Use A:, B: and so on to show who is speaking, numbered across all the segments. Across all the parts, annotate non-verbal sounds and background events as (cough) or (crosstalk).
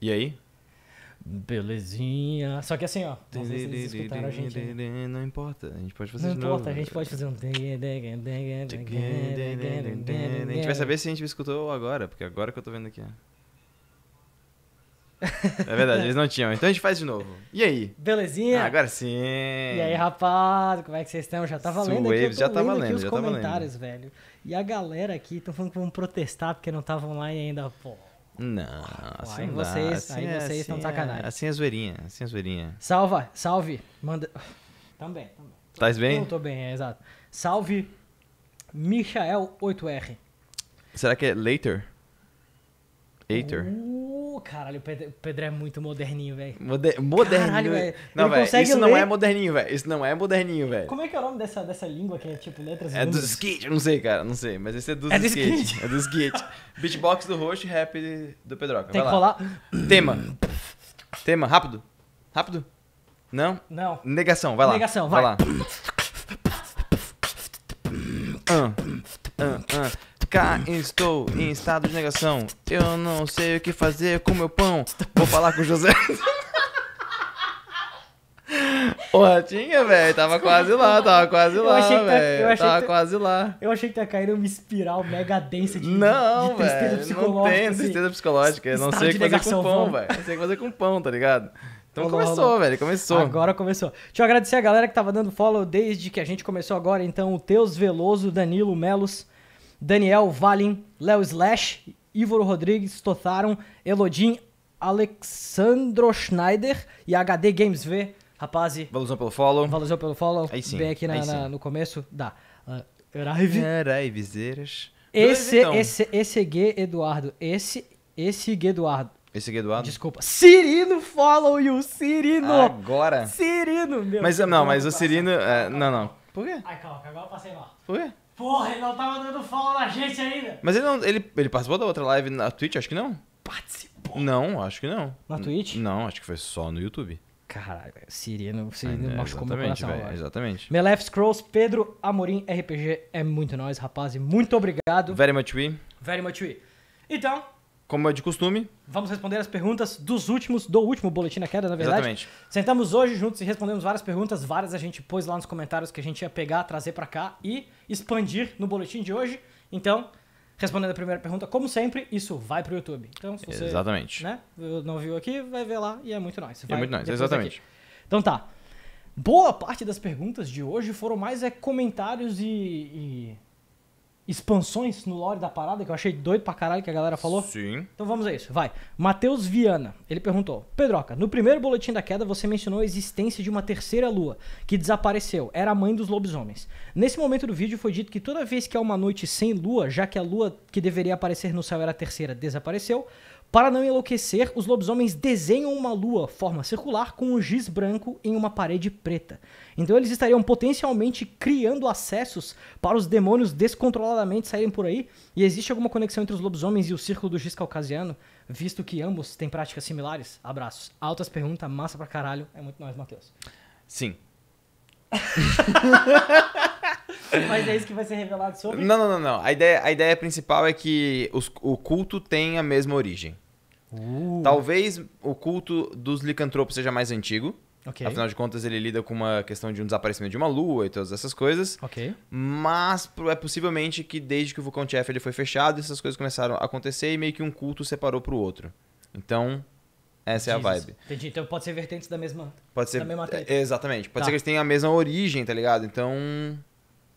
A: E aí? Belezinha. Só que assim, ó.
B: Não, importa, a gente pode fazer de novo. Não importa, a gente
A: pode fazer um. A gente vai
B: saber se a gente escutou agora, porque agora que eu tô vendo aqui. É verdade, eles não tinham. Então a gente faz de novo. E aí? Belezinha? Ah, agora sim. E aí,
A: rapaz, como é que vocês estão? Já tá valendo Waves, aqui, já tá valendo aqui os já comentários, tá valendo. velho. E a galera aqui tão falando que vão protestar porque não tava online ainda, pô.
B: Não, assim aí vocês, assim aí é vocês assim estão de é sacanagem. É, assim é zoeirinha, assim é zoeirinha. Salva,
A: salve. Manda... Também, também. Tás bem? Eu tô bem, é, exato. Salve, Michael 8R.
B: Será que é later? Later?
A: Uh caralho, o Pedro, o Pedro é muito moderninho, velho. Moder, moderninho. Caralho, velho. Não, velho, isso, é não é
B: moderninho, velho. Isso não é moderninho, velho.
A: Como é que é o nome dessa, dessa língua que é tipo letras? É do skate, não
B: sei, cara, não sei. Mas esse é do, é do skate. skate. É do skate. Beatbox do Roxo rap do Pedroca. Tem Vai que lá. rolar. Tema. Tema, rápido. Rápido. Não? Não. Negação, vai lá. Negação, vai. vai lá. ah, ah, ah cá estou em estado de negação. Eu não sei o que fazer com meu pão. Vou falar com o José. Ô, (laughs) tinha, velho, tava quase lá, tava quase lá, velho. Tá, tava tá- quase
A: lá. Eu achei que tá caindo uma espiral mega densa de, não, de tristeza véio, psicológica. Não tem assim, tristeza
B: psicológica. Eu não sei o que fazer com pão, velho. Não sei o que fazer com pão, tá ligado? Então olá, começou, velho, começou. Agora
A: começou. Deixa eu agradecer a galera que tava dando follow desde que a gente começou agora, então, o Teus Veloso, Danilo Melos, Daniel Valin, Léo Slash, Ivor Rodrigues, Totaron, Elodin, Alexandro Schneider e HD Games V.
B: Rapaz, valorizou pelo follow. Valorizou pelo follow. Aí sim. Bem aqui na, na,
A: no começo da uh, Rive.
B: Esse, então. esse,
A: esse G Eduardo. Esse,
B: esse G Eduardo. Esse aqui é Eduardo? Desculpa.
A: Cirino follow you, Cirino!
B: Agora?
A: Cirino, meu Mas não, mas
B: o Cirino. É, não, não.
A: Por quê? Ai, calma, agora eu passei mal. Por quê? Porra, ele não tava dando follow na gente ainda.
B: Mas ele, não, ele, ele participou da outra live na Twitch? Acho que não. Participou? Não, acho que não. Na Twitch? Não, acho que foi só no YouTube. Caralho, Sirino, Sirino ah, é, machucou meu coração. Véio, exatamente.
A: Melef Scrolls, Pedro Amorim, RPG, é muito nós, rapaz. Muito obrigado. Very much we. Very much we. Então, como é de costume. Vamos responder as perguntas dos últimos, do último Boletim da Queda, na verdade. Exatamente. Sentamos hoje juntos e respondemos várias perguntas. Várias a gente pôs lá nos comentários que a gente ia pegar, trazer para cá e expandir no boletim de hoje. Então, respondendo a primeira pergunta, como sempre, isso vai para o YouTube. Então, se você exatamente. Né, não viu aqui, vai ver lá e é muito nóis. É vai é muito nóis, exatamente. Então tá. Boa parte das perguntas de hoje foram mais é, comentários e, e expansões no lore da parada, que eu achei doido pra caralho que a galera falou. Sim. Então vamos a isso, vai. Matheus Viana, ele perguntou: Pedroca, no primeiro boletim da queda você mencionou a existência de uma terceira lua que desapareceu, era a mãe dos lobisomens. Nesse momento do vídeo foi dito que toda vez que há uma noite sem lua, já que a lua que deveria aparecer no céu era a terceira desapareceu, para não enlouquecer, os lobisomens desenham uma lua forma circular com um giz branco em uma parede preta. Então eles estariam potencialmente criando acessos para os demônios descontroladamente saírem por aí. E existe alguma conexão entre os lobisomens e o círculo do giz caucasiano, visto que ambos têm práticas similares? Abraços. Altas perguntas, massa pra caralho. É muito nóis, Matheus.
B: Sim. (laughs) Mas é isso que vai ser
A: revelado sobre? Não, não,
B: não. não. A, ideia, a ideia principal é que os, o culto tem a mesma origem. Uh. Talvez o culto dos licantropos seja mais antigo. Okay. Afinal de contas, ele lida com uma questão de um desaparecimento de uma lua e todas essas coisas. Okay. Mas é possivelmente que desde que o vulcão Tcheff foi fechado, essas coisas começaram a acontecer e meio que um culto separou para o outro. Então, essa Jesus. é a vibe.
A: Entendi. Então pode ser vertentes da mesma. Pode ser. Da mesma é, Exatamente. Pode tá. ser que
B: eles tenham a mesma origem, tá ligado? Então.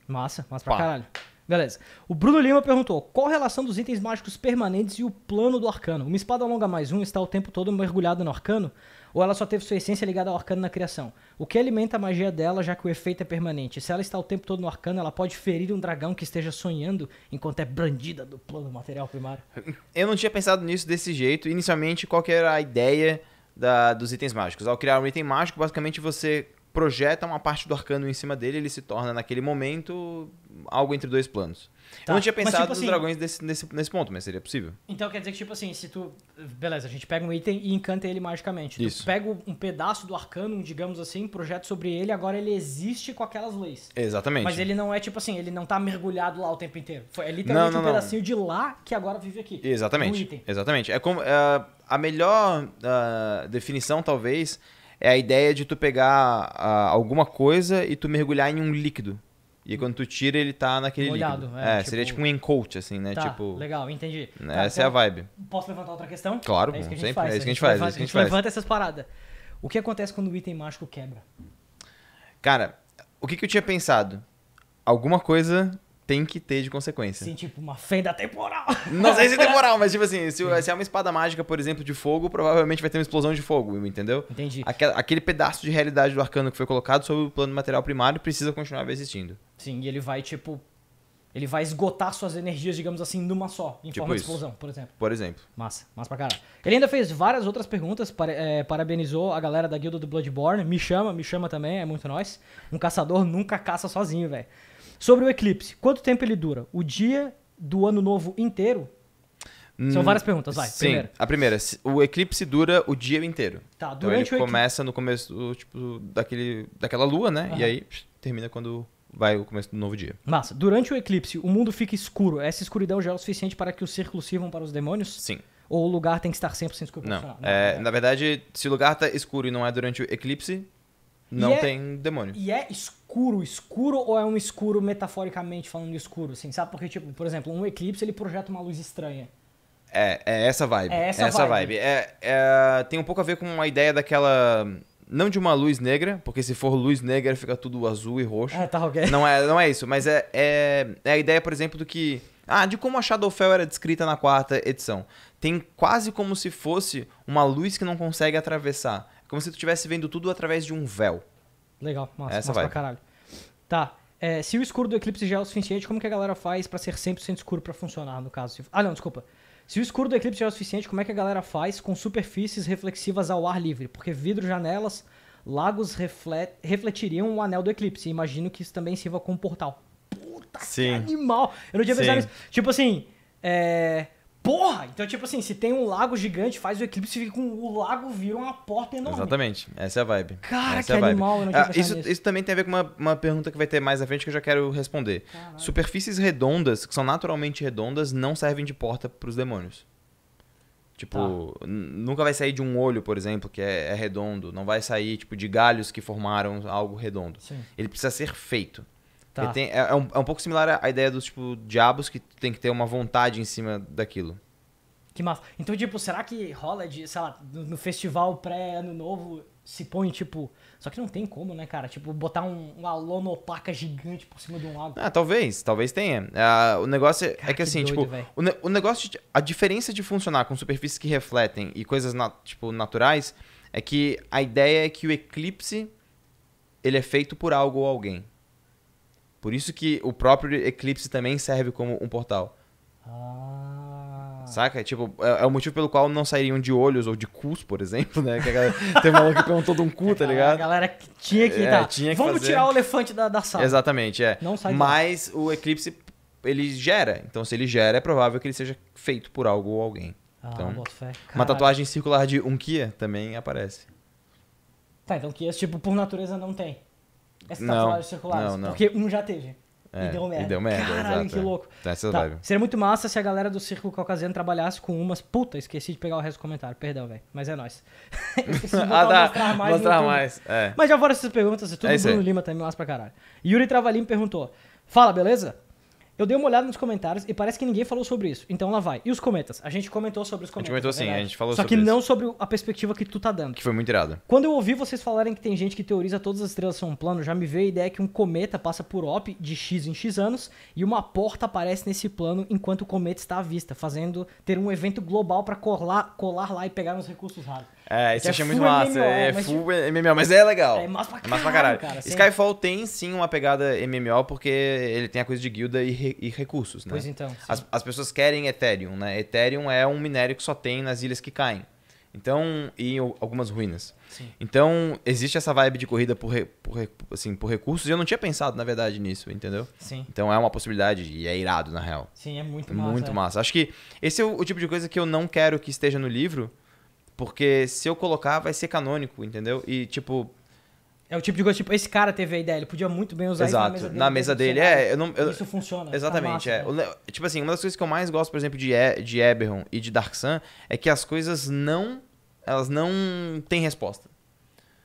B: Massa, massa pra Pá. caralho.
A: Beleza. O Bruno Lima perguntou: qual a relação dos itens mágicos permanentes e o plano do arcano? Uma espada longa mais um está o tempo todo mergulhada no arcano? Ou ela só teve sua essência ligada ao arcano na criação? O que alimenta a magia dela, já que o efeito é permanente? Se ela está o tempo todo no arcano, ela pode ferir um dragão que esteja sonhando enquanto é brandida do plano material primário? (laughs)
B: Eu não tinha pensado nisso desse jeito. Inicialmente, qual era a ideia da, dos itens mágicos? Ao criar um item mágico, basicamente você projeta uma parte do arcano em cima dele, ele se torna, naquele momento, algo entre dois planos. Tá. Eu não tinha pensado mas, tipo, nos assim, dragões desse, nesse, nesse ponto, mas seria possível.
A: Então quer dizer que, tipo assim, se tu. Beleza, a gente pega um item e encanta ele magicamente. Isso. Tu pega um pedaço do arcano, digamos assim, projeta sobre ele, agora ele existe com aquelas leis. Exatamente. Mas ele não é, tipo assim, ele não tá mergulhado lá o tempo inteiro. É literalmente não, não, um pedacinho não. de lá que agora vive aqui. Exatamente. Um item.
B: Exatamente. É como. É, a melhor uh, definição, talvez é a ideia de tu pegar a, alguma coisa e tu mergulhar em um líquido. E quando tu tira, ele tá naquele Molhado, líquido. É, é tipo... seria tipo um encoat, assim, né? Tá, tipo... legal, entendi. Né? Tá, essa então, é a então, vibe.
A: Posso levantar outra questão? Claro, é isso que a gente sempre, é faz. É isso que a gente faz. É a gente levanta essas paradas. O que acontece quando o item mágico quebra?
B: Cara, o que, que eu tinha pensado? Alguma coisa tem que ter de consequência. Sim, tipo uma fenda temporal. Não sei se é (laughs) temporal, mas tipo assim, se, se, é uma espada mágica, por exemplo, de fogo, provavelmente vai ter uma explosão de fogo, entendeu? Entendi. Aquela, aquele pedaço de realidade do arcano que foi colocado sobre o plano material primário precisa continuar existindo.
A: Sim, e ele vai, tipo. Ele vai esgotar suas energias, digamos assim, numa só, em tipo forma isso. de explosão, por exemplo.
B: Por exemplo. Massa, massa
A: pra caralho. Ele ainda fez várias outras perguntas, para, é, eh, parabenizou a galera da guilda do Bloodborne, me chama, me chama também, é muito nós. Um caçador nunca caça sozinho, velho. Sobre o eclipse, quanto tempo ele dura? O dia do ano novo inteiro?
B: Hum, São várias perguntas, vai. Sim, primeira. a primeira. O eclipse dura o dia inteiro. Tá, então, durante então ele começa no começo tipo, daquele, daquela lua, né? E aí psh, termina quando vai o começo do novo dia. Massa. Durante o
A: eclipse, o mundo fica escuro. Essa escuridão já é o suficiente para que os círculos sirvam para os demônios? Sim. Ou o lugar tem que estar sempre escuro? Não. não
B: é, é. Na verdade, se o lugar está escuro e não é durante o eclipse, não é tem demônio. E
A: é escuro escuro, escuro ou é um escuro metaforicamente falando escuro, assim, sabe? Porque, tipo, por exemplo, um eclipse ele projeta uma luz estranha.
B: É, é essa vibe. É essa, é essa vibe. vibe. É, é, tem um pouco a ver com a ideia daquela. Não de uma luz negra, porque se for luz negra fica tudo azul e roxo. É, tá ok. Não é, não é isso, mas é, é, é a ideia, por exemplo, do que. Ah, de como a Shadowfell era descrita na quarta edição. Tem quase como se fosse uma luz que não consegue atravessar. É como se tu estivesse vendo tudo através de um véu.
A: Legal, massa, Essa massa vai. pra caralho. Tá. É, se o escuro do Eclipse já é o suficiente, como que a galera faz para ser 100% escuro para funcionar, no caso? Ah, não, desculpa. Se o escuro do Eclipse já é o suficiente, como é que a galera faz com superfícies reflexivas ao ar livre? Porque vidro, janelas, lagos reflet... refletiriam o anel do Eclipse. Imagino que isso também sirva como portal.
C: Puta Sim. que
A: animal! Eu não tinha pensado nisso. Tipo assim, é... Porra! Então, tipo assim, se tem um lago gigante, faz o eclipse fica com o lago vira uma porta enorme.
B: Exatamente. Essa é a vibe. Cara, Essa é que é animal, eu não ah, tinha ah, isso, nisso. isso também tem a ver com uma, uma pergunta que vai ter mais à frente que eu já quero responder. Caralho. Superfícies redondas, que são naturalmente redondas, não servem de porta para os demônios. Tipo, tá. nunca vai sair de um olho, por exemplo, que é, é, redondo. Não vai sair, tipo, de galhos que formaram algo redondo. Sim. Ele precisa ser feito. Tá. Tem, é, é, um, é um pouco similar à ideia dos, tipo, diabos que tem que ter uma vontade em cima daquilo.
A: Que massa. Então, tipo, será que rola de, sei lá, no festival pré-ano novo se põe, tipo. Só que não tem como, né, cara? Tipo, botar um, uma opaca gigante por cima de um lago.
B: Ah, talvez, talvez tenha. Ah, o negócio é, é cara, é que, assim, doido, tipo, o, o, negócio. De, a diferença de funcionar com superfícies que refletem e coisas, na, tipo, naturais é que a ideia é que o eclipse ele é feito por algo ou alguém. Por isso que o próprio Eclipse também serve como um portal. Ah. Saca? É, tipo, é, é, o motivo pelo qual não sairiam de olhos ou de cus, por exemplo, né? Que galera, (laughs) um maluco que perguntou de um cu, tá ligado? A galera tinha que, é, tá, tinha que Vamos fazer. tirar o
A: elefante da, da sala. Exatamente, é. Não sai
B: Mas o Eclipse, ele gera. Então, se ele gera, é provável que ele seja feito por algo ou alguém. Ah, então, uma tatuagem circular de um Kia também aparece.
A: Tá, então Kias, tipo, por natureza não tem. Essa não, tatuagens circular. Não, não. Porque um já teve. É, e deu merda. E deu merda, Caralho, exato, que é. louco. Tá, tá, seria muito massa se a galera do Círculo Caucasiano trabalhasse com umas. Puta, esqueci de pegar o resto do comentário. Perdão, velho. Mas é nóis. (laughs) (laughs) ah, dá. Tá. Mostrar mais. Mostrar mais. É. Mas já foram essas perguntas e tudo. É Bruno aí. Lima também, massa pra caralho. Yuri Travalim perguntou. Fala, beleza? Eu dei uma olhada nos comentários e parece que ninguém falou sobre isso. Então lá vai. E os cometas? A gente comentou sobre os cometas. A gente comentou sim, é a gente falou Só sobre Só que não sobre a perspectiva que tu tá dando. Que foi muito irada. Quando eu ouvi vocês falarem que tem gente que teoriza todas as estrelas são um plano, já me veio a ideia que um cometa passa por OP de X em X anos e uma porta aparece nesse plano enquanto o cometa está à vista, fazendo ter um evento global para colar, colar lá e pegar uns recursos raros. É, isso eu achei muito massa. MMO, é full
B: MMO, é mas é legal. É massa pra caralho. É massa pra caralho. Cara, Skyfall tem sim uma pegada MMO porque ele tem a coisa de guilda e, re e recursos, né? Pois então. As, as, pessoas querem Ethereum, né? Ethereum é um minério que só tem nas ilhas que caem. Então, e algumas ruínas. Sim. Então, existe essa vibe de corrida por, re, por, assim, por recursos. E eu não tinha pensado, na verdade, nisso, entendeu? Sim. Então, é uma possibilidade e é irado, na real. Sim, é muito é massa. Muito é. massa. Acho que esse é o, o tipo de coisa que eu não quero que esteja no livro, porque se eu colocar, vai ser canônico, entendeu? E tipo.
A: É o tipo de coisa, tipo, esse cara teve a ideia, ele podia muito bem usar Exato, isso na mesa dele. Na mesa né? dele,
B: é. Eu não, eu, isso funciona. Tá Exatamente, tá massa, é. Né? Tipo assim, uma das coisas que eu mais gosto, por exemplo, de, e, de Eberron e de Dark Sun é que as coisas não. Elas não têm resposta.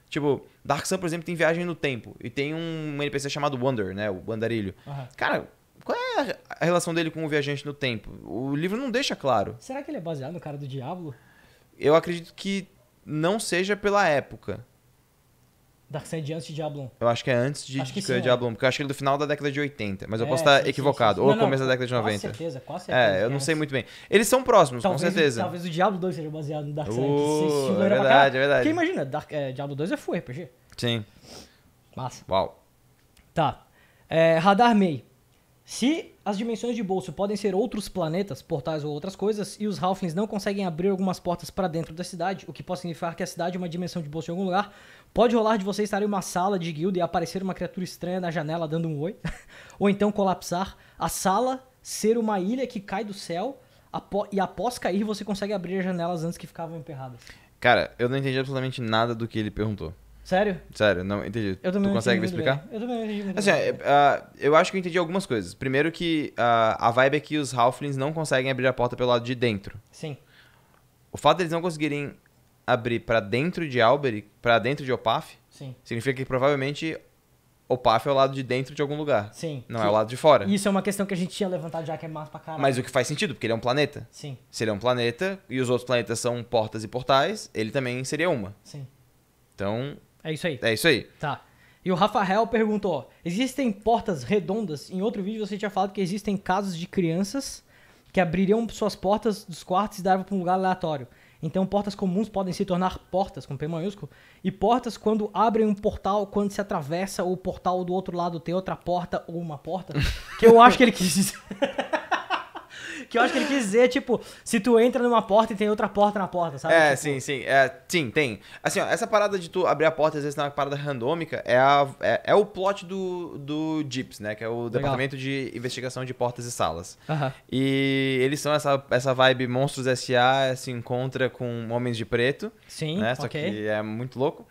B: Tipo, Dark Sun, por exemplo, tem viagem no tempo. E tem um NPC chamado Wonder, né? O wanderilho Uhum. Cara, qual é a relação dele com o viajante no tempo? O livro não deixa claro.
A: Será que ele é baseado no cara do Diablo?
B: eu acredito que não seja pela época.
A: Darkseid é antes de Diablon. Eu acho
B: que é antes de, acho que sim, é. porque eu acho que ele é do final da década de 80, mas eu é, posso estar sim, equivocado. Sim, ou não, começo não, da década de 90. Com certeza, com certeza. É, eu não sei muito bem. Eles são próximos, talvez, com certeza. talvez
A: o Diablo 2 seja baseado no Darkseid. Uh, é verdade, é verdade. Porque imagina, Dark, é, Diablo 2 é full RPG. Sim. Massa. Uau. Tá. É, Radar May. Se as dimensões de bolso podem ser outros planetas, portais ou outras coisas, e os Halflings não conseguem abrir algumas portas para dentro da cidade, o que pode significar que a cidade é uma dimensão de bolso em algum lugar. Pode rolar de você estar em uma sala de guilda e aparecer uma criatura estranha na janela dando um oi, (laughs) ou então colapsar a sala ser uma ilha que cai do céu e após cair você consegue abrir as janelas antes que ficavam emperradas.
B: Cara, eu não entendi absolutamente nada do que ele perguntou. Sério? Sério, não entendi. Eu também tu consegue me explicar? Bem. Eu também não entendi. Muito assim, uh, eu acho que eu entendi algumas coisas. Primeiro que uh, a vibe é que os Halflings não conseguem abrir a porta pelo lado de dentro. Sim. O fato deles de não conseguirem abrir para dentro de Alberic, para dentro de Opaf, Sim. significa que provavelmente Opaf é o lado de dentro de algum lugar. Sim. Não é o lado de fora. Isso é uma questão que a
A: gente tinha levantado já que é massa pra caralho. Mas o que
B: faz sentido, porque ele é um planeta. Sim. Se ele é um planeta e os outros planetas são portas e portais, ele também seria uma. Sim. Então, é isso aí. É isso aí. Tá.
A: E o Rafael
B: perguntou: existem portas redondas? Em outro vídeo você tinha falado que existem
A: casos de crianças que abririam suas portas dos quartos e davam para um lugar aleatório. Então, portas comuns podem se tornar portas, com P maiúsculo, e portas quando abrem um portal, quando se atravessa o portal do outro lado, tem outra porta ou uma porta, que eu acho que ele quis dizer. (laughs) que eu acho que ele quis dizer, tipo, se tu entra numa porta e tem outra porta na porta, sabe? É, tipo...
B: sim, sim. É, sim, tem. Assim, ó, essa parada de tu abrir a porta, às vezes, na parada randômica, é, a, é, é, o plot do, do DIPS, né? Que é o Legal. Departamento de Investigação de Portas e Salas. Uhum. E eles são essa, essa vibe Monstros S.A. se encontra com Homens de Preto. Sim, né? Só okay. que é muito louco.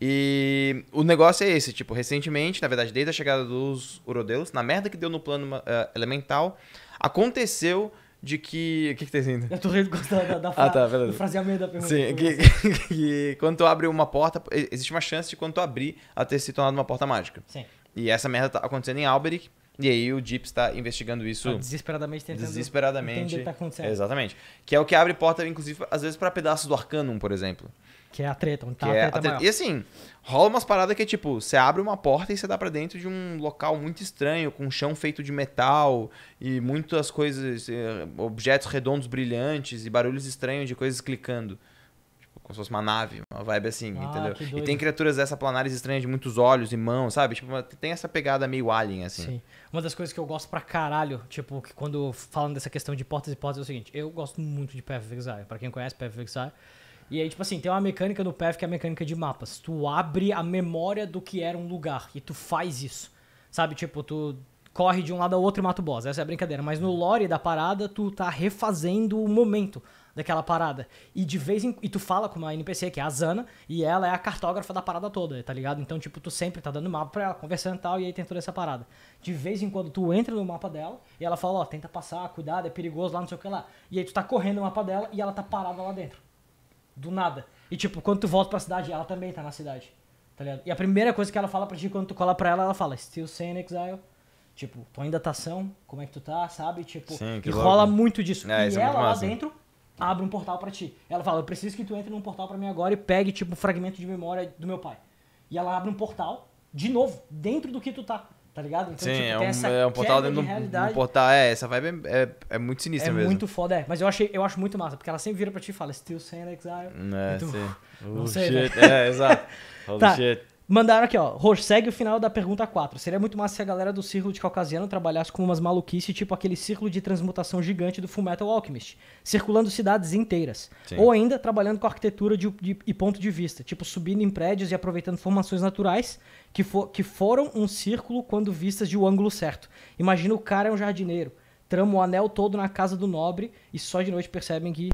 B: E o negócio é esse, tipo, recentemente, na verdade, desde a chegada dos Urodeus, na merda que deu no plano uh, elemental, aconteceu de que... O que que tá dizendo? Eu tô rindo da, da, ah, tá, beleza. do fraseamento da pergunta. Sim, que, que, (laughs) que quando tu abre uma porta, existe uma chance de quando tu abrir, ela ter se tornado uma porta mágica. Sim. E essa merda tá acontecendo em Alberic, e aí o DIP está investigando isso. Tá desesperadamente tentando desesperadamente, entender o que tá acontecendo. Exatamente. Que é o que abre porta, inclusive, às vezes, para pedaços do Arcanum, por exemplo.
A: Que é a treta, onde tá que a é treta, é a treta. E
B: assim, rola umas paradas que é tipo, você abre uma porta e você dá para dentro de um local muito estranho, com um chão feito de metal e muitas coisas, eh, objetos redondos brilhantes e barulhos estranhos de coisas clicando como se fosse uma nave, uma vibe assim, ah, entendeu? E tem criaturas dessa planares estranhas de muitos olhos e mãos, sabe? Tipo, tem essa pegada meio alien, assim. Sim.
A: Uma das coisas que eu gosto pra caralho, tipo, que quando falam dessa questão de portas e portas é o seguinte, eu gosto muito de Path of Exile, pra quem conhece Path of Exile. E aí, tipo assim, tem uma mecânica no Path que é a mecânica de mapas. Tu abre a memória do que era um lugar e tu faz isso. Sabe, tipo, tu corre de um lado ao outro e mata o boss. Essa é a brincadeira. Mas no lore da parada, tu tá refazendo o momento daquela parada. E de vez em e tu fala com uma NPC, que é a Zana, e ela é a cartógrafa da parada toda, tá ligado? Então, tipo, tu sempre tá dando mapa pra ela, conversando e tal, e aí tem toda essa parada. De vez em quando tu entra no mapa dela e ela fala, ó, oh, tenta passar, cuidado, é perigoso lá, não sei o que lá. E aí tu tá correndo no mapa dela e ela tá parada lá dentro. Do nada. E tipo, quando tu volta pra cidade, ela também tá na cidade. Tá ligado? E a primeira coisa que ela fala pra ti quando tu cola pra ela, ela fala, Still sane exile. Tipo, tu ainda tá são, como é que tu tá, sabe? Tipo, Sim, e rola muito disso. É, e é ela é lá massa. dentro abre um portal para ti. Ela fala, eu preciso que tu entre num portal para mim agora e pegue, tipo, um fragmento de memória do meu pai. E ela abre um portal, de novo, dentro do que tu tá. Tá ligado? Então, Sim, tipo, é, um, é um portal dentro de um, um portal.
B: É, essa vibe é, é, é muito sinistra é mesmo. É muito
A: foda, é. Mas eu, achei, eu acho muito massa, porque ela sempre vira pra ti e fala, still saying exile. É, tu, (laughs) Não oh, sei, né? É, exato. Holy (laughs) oh, tá. shit. Mandaram aqui, ó. Rox, segue o final da pergunta 4. Seria muito massa se a galera do Círculo de Caucasiano trabalhasse com umas maluquices, tipo aquele círculo de transmutação gigante do Fullmetal Alchemist, circulando cidades inteiras. Sim. Ou ainda trabalhando com arquitetura de, de, e ponto de vista, tipo subindo em prédios e aproveitando formações naturais que, for, que foram um círculo quando vistas de um ângulo certo. Imagina o cara é um jardineiro, trama o anel todo na casa do nobre e só de noite percebem que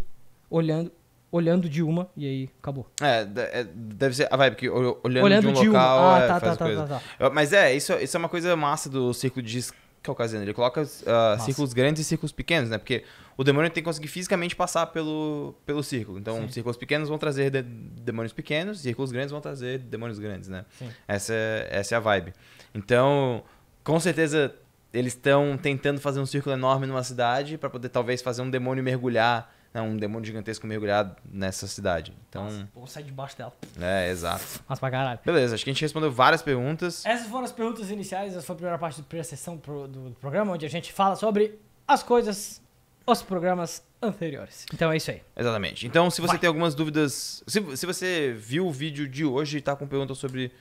A: olhando olhando de uma e aí acabou.
B: É, é deve ser a vibe que olhando, olhando de um de local uma. Ah, é, tá, faz tá, tá coisa. Tá, tá, Mas é, isso, isso é uma coisa massa do círculo de Caucasiano. É né? Ele coloca uh, círculos grandes e círculos pequenos, né? Porque o demônio tem que conseguir fisicamente passar pelo, pelo círculo. Então, Sim. círculos pequenos vão trazer de demônios pequenos, círculos grandes vão trazer demônios grandes, né? Sim. Essa, é, essa é a vibe. Então, com certeza, eles estão tentando fazer um círculo enorme numa cidade para poder talvez fazer um demônio mergulhar é um demônio gigantesco mergulhado nessa cidade. Então. Nossa, vou sair debaixo dela. É, exato. Mas pra caralho. Beleza, acho que a gente respondeu várias perguntas.
A: Essas foram as perguntas iniciais, essa foi a primeira parte da primeira sessão do, do programa, onde a gente fala sobre as coisas, os programas anteriores.
B: Então é isso aí. Exatamente. Então, se você Vai. tem algumas dúvidas. Se, se você viu o vídeo de hoje e tá com perguntas sobre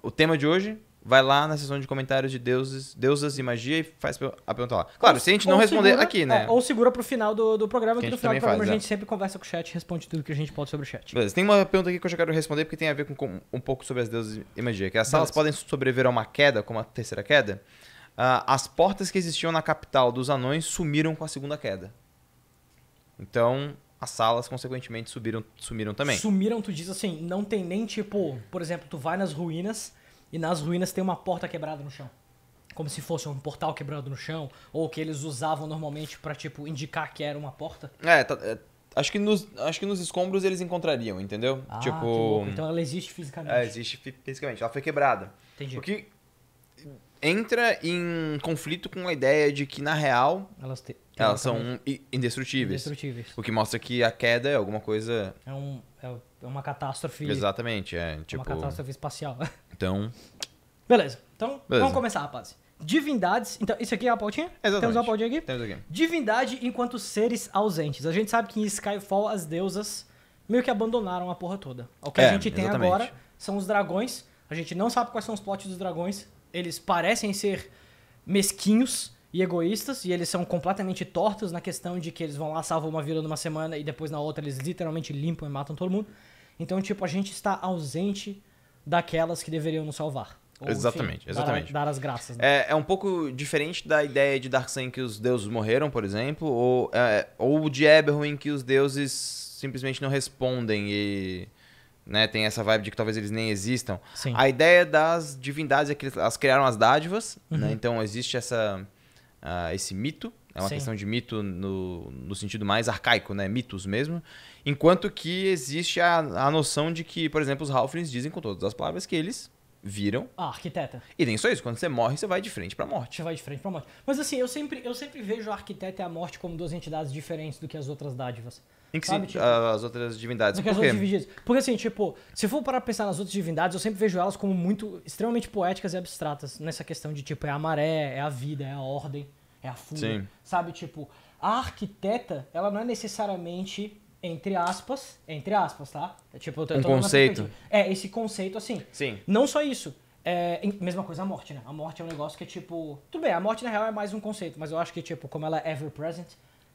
B: o tema de hoje, vai lá na sessão de comentários de deuses, deusas e magia e faz a pergunta lá. Claro, ou, se a gente não responder segura, aqui, né? É,
A: ou segura pro final do, do programa, que, que no final do programa faz, a é. gente é. sempre conversa com o chat, responde tudo que a gente pode sobre o chat.
B: Beleza, tem uma pergunta aqui que eu já quero responder porque tem a ver com, com um pouco sobre as deusas e magia, que as salas podem sobreviver a uma queda, como a terceira queda. Uh, as portas que existiam na capital dos anões sumiram com a segunda queda. Então, as salas, consequentemente, subiram, sumiram também.
A: Sumiram, tu diz assim, não tem nem tipo, por exemplo, tu vai nas ruínas e nas ruínas tem uma porta quebrada no chão. Como se fosse um portal quebrado no chão, ou que eles usavam normalmente para tipo, indicar que era uma porta.
B: É, tá, é, acho, que nos, acho que nos escombros eles encontrariam, entendeu? Ah, tipo. Então ela existe fisicamente. Ela é, existe fisicamente, ela foi quebrada. Entendi. O que entra em conflito com a ideia de que, na real, elas, te... elas são indestrutíveis. indestrutíveis. O que mostra que a queda é alguma coisa.
A: É, um, é uma catástrofe. Exatamente, é tipo. Uma catástrofe espacial.
B: (laughs) Então.
A: Beleza. Então, Beleza. vamos começar, rapaz. Divindades. Então, isso aqui é a pautinha? Exatamente. Temos uma pautinha aqui? Temos aqui. Divindade enquanto seres ausentes. A gente sabe que em Skyfall as deusas meio que abandonaram a porra toda. O que é, a gente tem exatamente. agora são os dragões. A gente não sabe quais são os plots dos dragões. Eles parecem ser mesquinhos e egoístas, e eles são completamente tortos na questão de que eles vão lá, salvam uma vila numa semana e depois na outra eles literalmente limpam e matam todo mundo. Então, tipo, a gente está ausente daquelas que deveriam nos salvar. Ou,
B: exatamente, enfim, exatamente. Dar, dar, as graças. Né? É, é um pouco diferente da ideia de Darkseid em que os deuses morreram, por exemplo, ou, é, ou de Eberron em que os deuses simplesmente não respondem e né, tem essa vibe de que talvez eles nem existam. Sim. A ideia das divindades é que elas criaram as dádivas, né? uhum. né, então existe essa, uh, esse mito é uma Sim. questão de mito no, no sentido mais arcaico, né? Mitos mesmo. Enquanto que existe a, a noção de que, por exemplo, os Halflings dizem com todas as palavras que eles viram. a ah, arquiteta. E nem só isso, quando você morre, você vai de frente pra morte. Você vai de frente pra morte.
A: Mas assim, eu sempre, eu sempre vejo a arquiteta e a morte como duas entidades diferentes do que as outras dádivas. Em que sabe, se, tipo,
B: as outras divindades. Do quê? as outras divindades.
A: Porque assim, tipo, se for para pensar nas outras divindades, eu sempre vejo elas como muito, extremamente poéticas e abstratas nessa questão de tipo, é a maré, é a vida, é a ordem é a fuga. Sim. Sabe, tipo, a arquiteta, ela não é necessariamente entre aspas, entre aspas, tá? É tipo, eu tô, um conceito. É, esse conceito assim. Sim. Não só isso. É, mesma coisa a morte, né? A morte é um negócio que é tipo. Tudo bem, a morte na real é mais um conceito, mas eu acho que, tipo, como ela é ever present,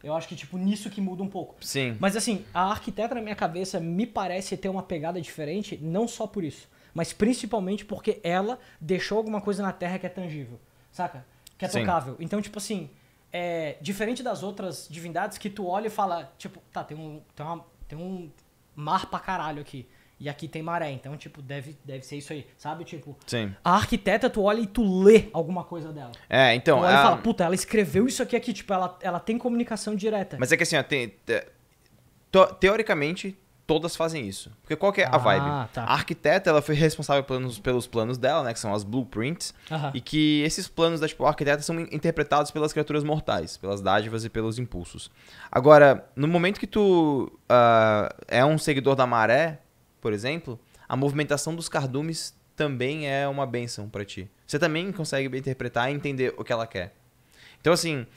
A: eu acho que, tipo, nisso que muda um pouco. Sim. Mas assim, a arquiteta na minha cabeça me parece ter uma pegada diferente, não só por isso, mas principalmente porque ela deixou alguma coisa na Terra que é tangível, saca? que é Sim. tocável. Então, tipo assim, é, diferente das outras divindades que tu olha e fala, tipo, tá, tem um, tem, uma, tem um mar pra caralho aqui. E aqui tem maré, então, tipo, deve, deve ser isso aí, sabe? Tipo, Sim. a arquiteta, tu olha e tu lê alguma coisa dela.
B: É, então. Tu olha a... e fala, puta,
A: ela escreveu isso aqui aqui, tipo, ela, ela tem comunicação direta. Mas
B: é que assim, ó, tem, te, teoricamente, todas fazem isso. Porque qual que é a ah, vibe? Tá. A arquiteta, ela foi responsável pelos, pelos planos dela, né? Que são as blueprints. Uh -huh. E que esses planos da tipo, arquiteta são interpretados pelas criaturas mortais, pelas dádivas e pelos impulsos. Agora, no momento que tu uh, é um seguidor da maré, por exemplo, a movimentação dos cardumes também é uma benção para ti. Você também consegue interpretar e entender o que ela quer. Então, assim,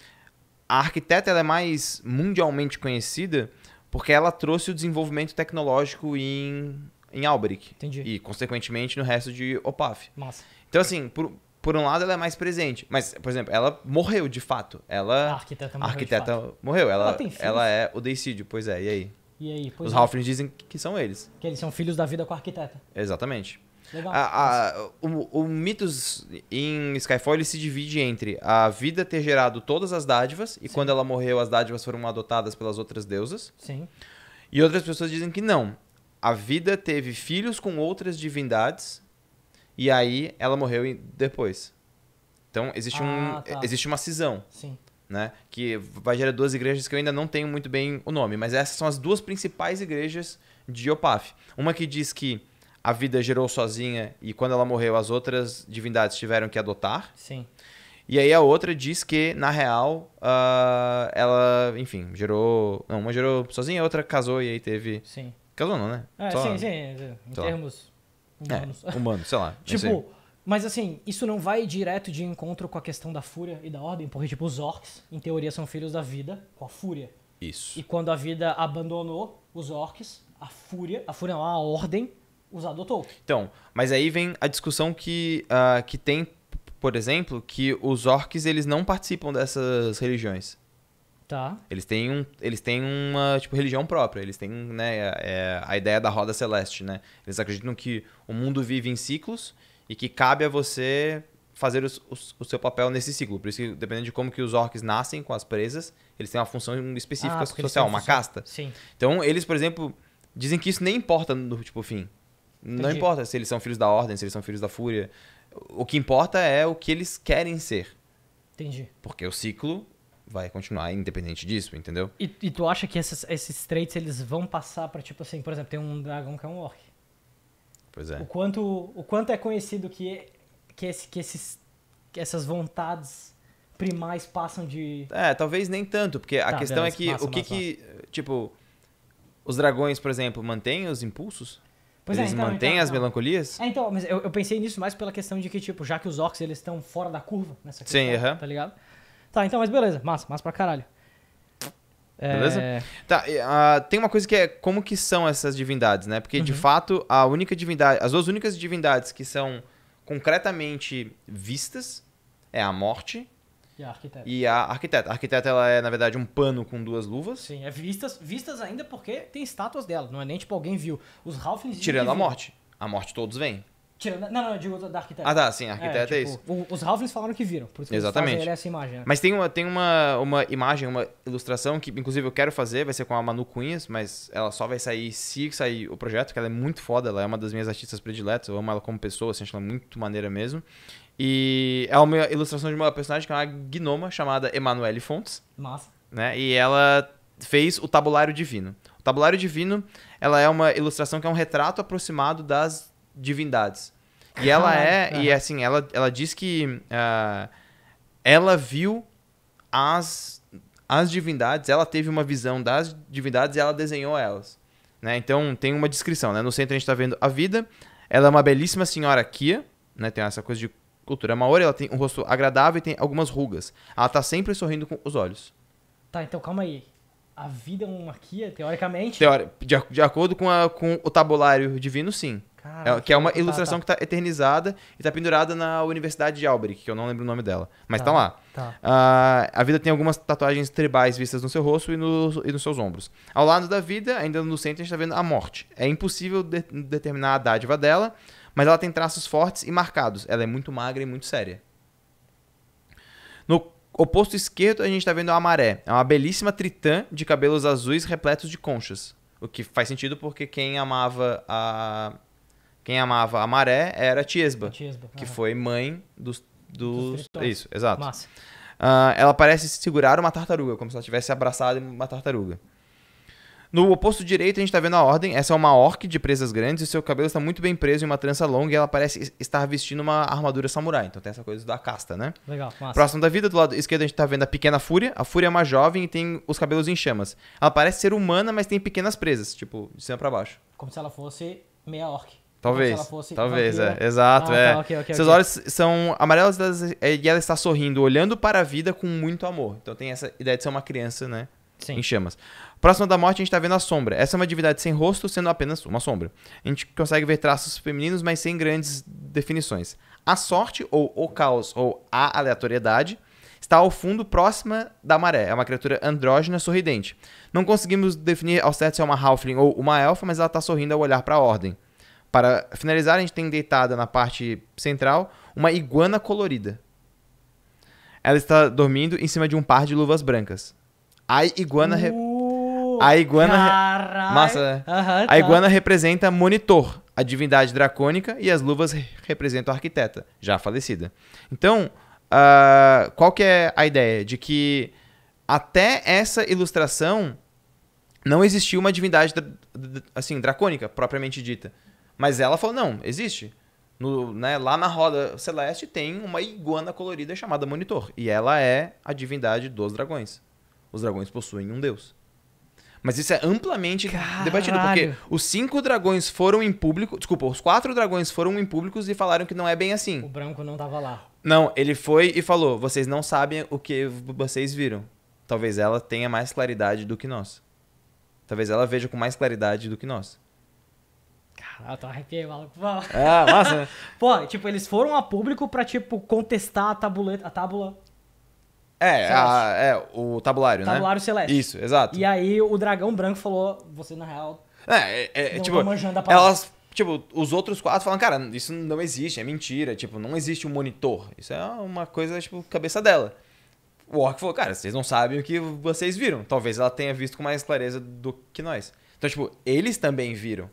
B: a arquiteta ela é mais mundialmente conhecida porque ela trouxe o desenvolvimento tecnológico em, em Albrecht. Entendi. E, consequentemente, no resto de OPAF. Massa. Então, assim, por, por um lado, ela é mais presente. Mas, por exemplo, ela morreu de fato. Ela, a arquiteta morreu. A arquiteta morreu. Ela, ela, tem ela é o Deicídio, pois é. E aí? E aí? Os é. Halflings dizem que são eles. Que
A: eles são filhos da vida com a arquiteta.
B: Exatamente. Legal. A, a, o, o Mitos em Skyfall ele se divide entre a vida ter gerado todas as dádivas, e Sim. quando ela morreu, as dádivas foram adotadas pelas outras deusas. Sim. E outras pessoas dizem que não. A vida teve filhos com outras divindades, e aí ela morreu depois. Então existe, ah, um, tá. existe uma cisão. Sim. Né? Que vai gerar duas igrejas que eu ainda não tenho muito bem o nome, mas essas são as duas principais igrejas de Opaf. Uma que diz que a vida gerou sozinha e quando ela morreu, as outras divindades tiveram que adotar. Sim. E aí a outra diz que, na real, uh, ela, enfim, gerou. Não, uma gerou sozinha, a outra casou e aí teve. Sim. Casou não, né? É, Só... sim, sim. Em sei termos lá. É, humanos. É, (laughs) humano, sei lá. tipo, sei.
A: mas assim, isso não vai direto de encontro com a questão da fúria e da ordem, porque, tipo, os orcs, em teoria, são filhos da vida, com a fúria. Isso. E quando a vida abandonou os orcs, a fúria, a fúria é uma ordem usado adotou.
B: Então, mas aí vem a discussão que, uh, que tem, por exemplo, que os orcs eles não participam dessas religiões. Tá. Eles têm, um, eles têm uma tipo, religião própria, eles têm né, é, a ideia da roda celeste, né? Eles acreditam que o mundo vive em ciclos e que cabe a você fazer os, os, o seu papel nesse ciclo. Por isso que, dependendo de como que os orcs nascem com as presas, eles têm uma função específica ah, social, uma função... casta. Sim. Então, eles, por exemplo, dizem que isso nem importa no tipo, fim. Entendi. Não importa se eles são filhos da ordem, se eles são filhos da fúria. O que importa é o que eles querem ser. Entendi. Porque o ciclo vai continuar independente disso, entendeu?
A: E, e tu acha que esses, esses traits eles vão passar para tipo assim, por exemplo, tem um dragão que é um orc. Pois é. O quanto, o quanto é conhecido que, que, esse, que, esses, que essas vontades primais passam de.
B: É, talvez nem tanto, porque tá, a questão é beleza, é que o que que. Tipo, os dragões, por exemplo, mantêm os impulsos? Pois eles é, então, mantêm então, as então. melancolias? É,
A: então, mas eu, eu, pensei nisso mais pela questão de que, tipo, já que os orcs eles estão fora da curva nessa questão, Sim, uhum. tá ligado? Tá, então, mas beleza, massa, massa pra caralho.
B: É, beleza? É... Tá, uh, tem uma coisa que é como que são essas divindades, né? Porque, uhum. de fato, a única divindade, as duas únicas divindades que são concretamente vistas é a morte e a arquiteta. E a arquiteta. A arquiteta ela é, na verdade, um pano com duas luvas. Sim,
A: é vistas, vistas ainda porque tem estátuas dela. Não é nem tipo alguém viu. Os ralphins Tirando a morte.
B: A morte todos vêm.
A: Tirando, não, não, eu digo da arquiteta. Ah, tá, sim, a é, arquiteta é, tipo, é isso. Os ralphins falaram que viram, por isso que Exatamente. Eles essa imagem. Né? Mas
B: tem, uma, tem uma, uma imagem, uma ilustração que, inclusive, eu quero fazer, vai ser com a Manu Cunhas, mas ela só vai sair se sair o projeto, que ela é muito foda, ela é uma das minhas artistas prediletas, eu amo ela como pessoa, assim, acho ela muito maneira mesmo. E é uma ilustração de uma personagem que é uma gnoma chamada Emanuele Fontes. Nossa. Né? E ela fez o Tabulário Divino. O Tabulário Divino, ela é uma ilustração que é um retrato aproximado das divindades. E ela é, e assim, ela, ela diz que uh, ela viu as, as divindades, ela teve uma visão das divindades e ela desenhou elas. Né? Então tem uma descrição, né? No centro a gente está vendo a vida, ela é uma belíssima senhora Kia, né? Tem essa coisa de cultura maori, ela tem um rosto agradável e tem algumas rugas. Ela tá sempre sorrindo com os olhos.
A: Tá, então calma aí. A vida é uma monarquia, teoricamente?
B: Teori de, de acordo com, a, com o tabulário divino, sim. é, que é uma ilustração tá, tá. que está eternizada e está pendurada na Universidade de Albury, que eu não lembro o nome dela. Mas tá, tá lá. Uh, a vida tem algumas tatuagens tribais vistas no seu rosto e, no, e nos seus ombros. Ao lado da vida, ainda no centro, a gente está vendo a morte. É impossível de, determinar a dádiva dela, mas ela tem traços fortes e marcados. Ela é muito magra e muito séria. No oposto esquerdo, a gente está vendo a maré. É uma belíssima tritã de cabelos azuis repletos de conchas. O que faz sentido porque quem amava a. Quem amava a maré era Tiesba. Tiesba que foi mãe dos. dos... dos Isso, exato. Massa. Uh, ela parece segurar uma tartaruga, como se ela tivesse abraçado uma tartaruga. No oposto direito, a gente está vendo a ordem. Essa é uma orc de presas grandes e seu cabelo está muito bem preso em uma trança longa e ela parece estar vestindo uma armadura samurai. Então tem essa coisa da casta, né? Legal, massa. Próximo da vida, do lado esquerdo, a gente está vendo a pequena fúria. A fúria é uma jovem e tem os cabelos em chamas. Ela parece ser humana, mas tem pequenas presas, tipo, de cima para baixo.
A: Como se ela fosse meia orc. Talvez. talvez, é. Exato, ah, tá, é. Tá, okay, okay, Seus okay. olhos
B: são amarelos é, e ela está sorrindo, olhando para a vida com muito amor. Então tem essa ideia de ser uma criança, né? Sim. Em chamas. Próxima da morte, a gente está vendo a sombra. Essa é uma divindade sem rosto, sendo apenas uma sombra. A gente consegue ver traços femininos, mas sem grandes definições. A sorte, ou o caos, ou a aleatoriedade, está ao fundo, próxima da maré. É uma criatura andrógena sorridente. Não conseguimos definir ao certo se é uma halfling ou uma elfa, mas ela está sorrindo ao olhar para a ordem. Para finalizar, a gente tem deitada na parte central uma iguana colorida. Ela está dormindo em cima de um par de luvas brancas. A iguana. Uh. Re
C: a iguana. Carai. Massa, né? Uhum, a tá. iguana
B: representa Monitor, a divindade dracônica, e as luvas representam a arquiteta, já falecida. Então, uh, qual que é a ideia? De que até essa ilustração não existia uma divindade assim dracônica propriamente dita. Mas ela falou: não, existe. No, né, lá na roda celeste tem uma iguana colorida chamada Monitor. E ela é a divindade dos dragões. Os dragões possuem um deus. Mas isso é amplamente Caralho. debatido, porque os cinco dragões foram em público. Desculpa, os quatro dragões foram em públicos e falaram que não é bem assim. O branco não tava lá. Não, ele foi e falou: vocês não sabem o que vocês viram. Talvez ela tenha mais claridade do que nós. Talvez ela veja com mais claridade do que nós.
A: Caralho, eu tô arrepiei, maluco.
B: Ah, massa, né? (laughs) Pô, tipo, eles foram
A: a público pra, tipo, contestar a, tabuleta, a tábula
B: é, a, é o tabulário, o né? Tabulário celeste. Isso, exato. E
A: aí o dragão branco falou, você na real. É, é, é tipo, tá elas,
B: tipo, os outros quatro falam, cara, isso não existe, é mentira, tipo, não existe um monitor. Isso é uma coisa, tipo, cabeça dela. O Orc falou, cara, vocês não sabem o que vocês viram. Talvez ela tenha visto com mais clareza do que nós. Então, tipo, eles também viram.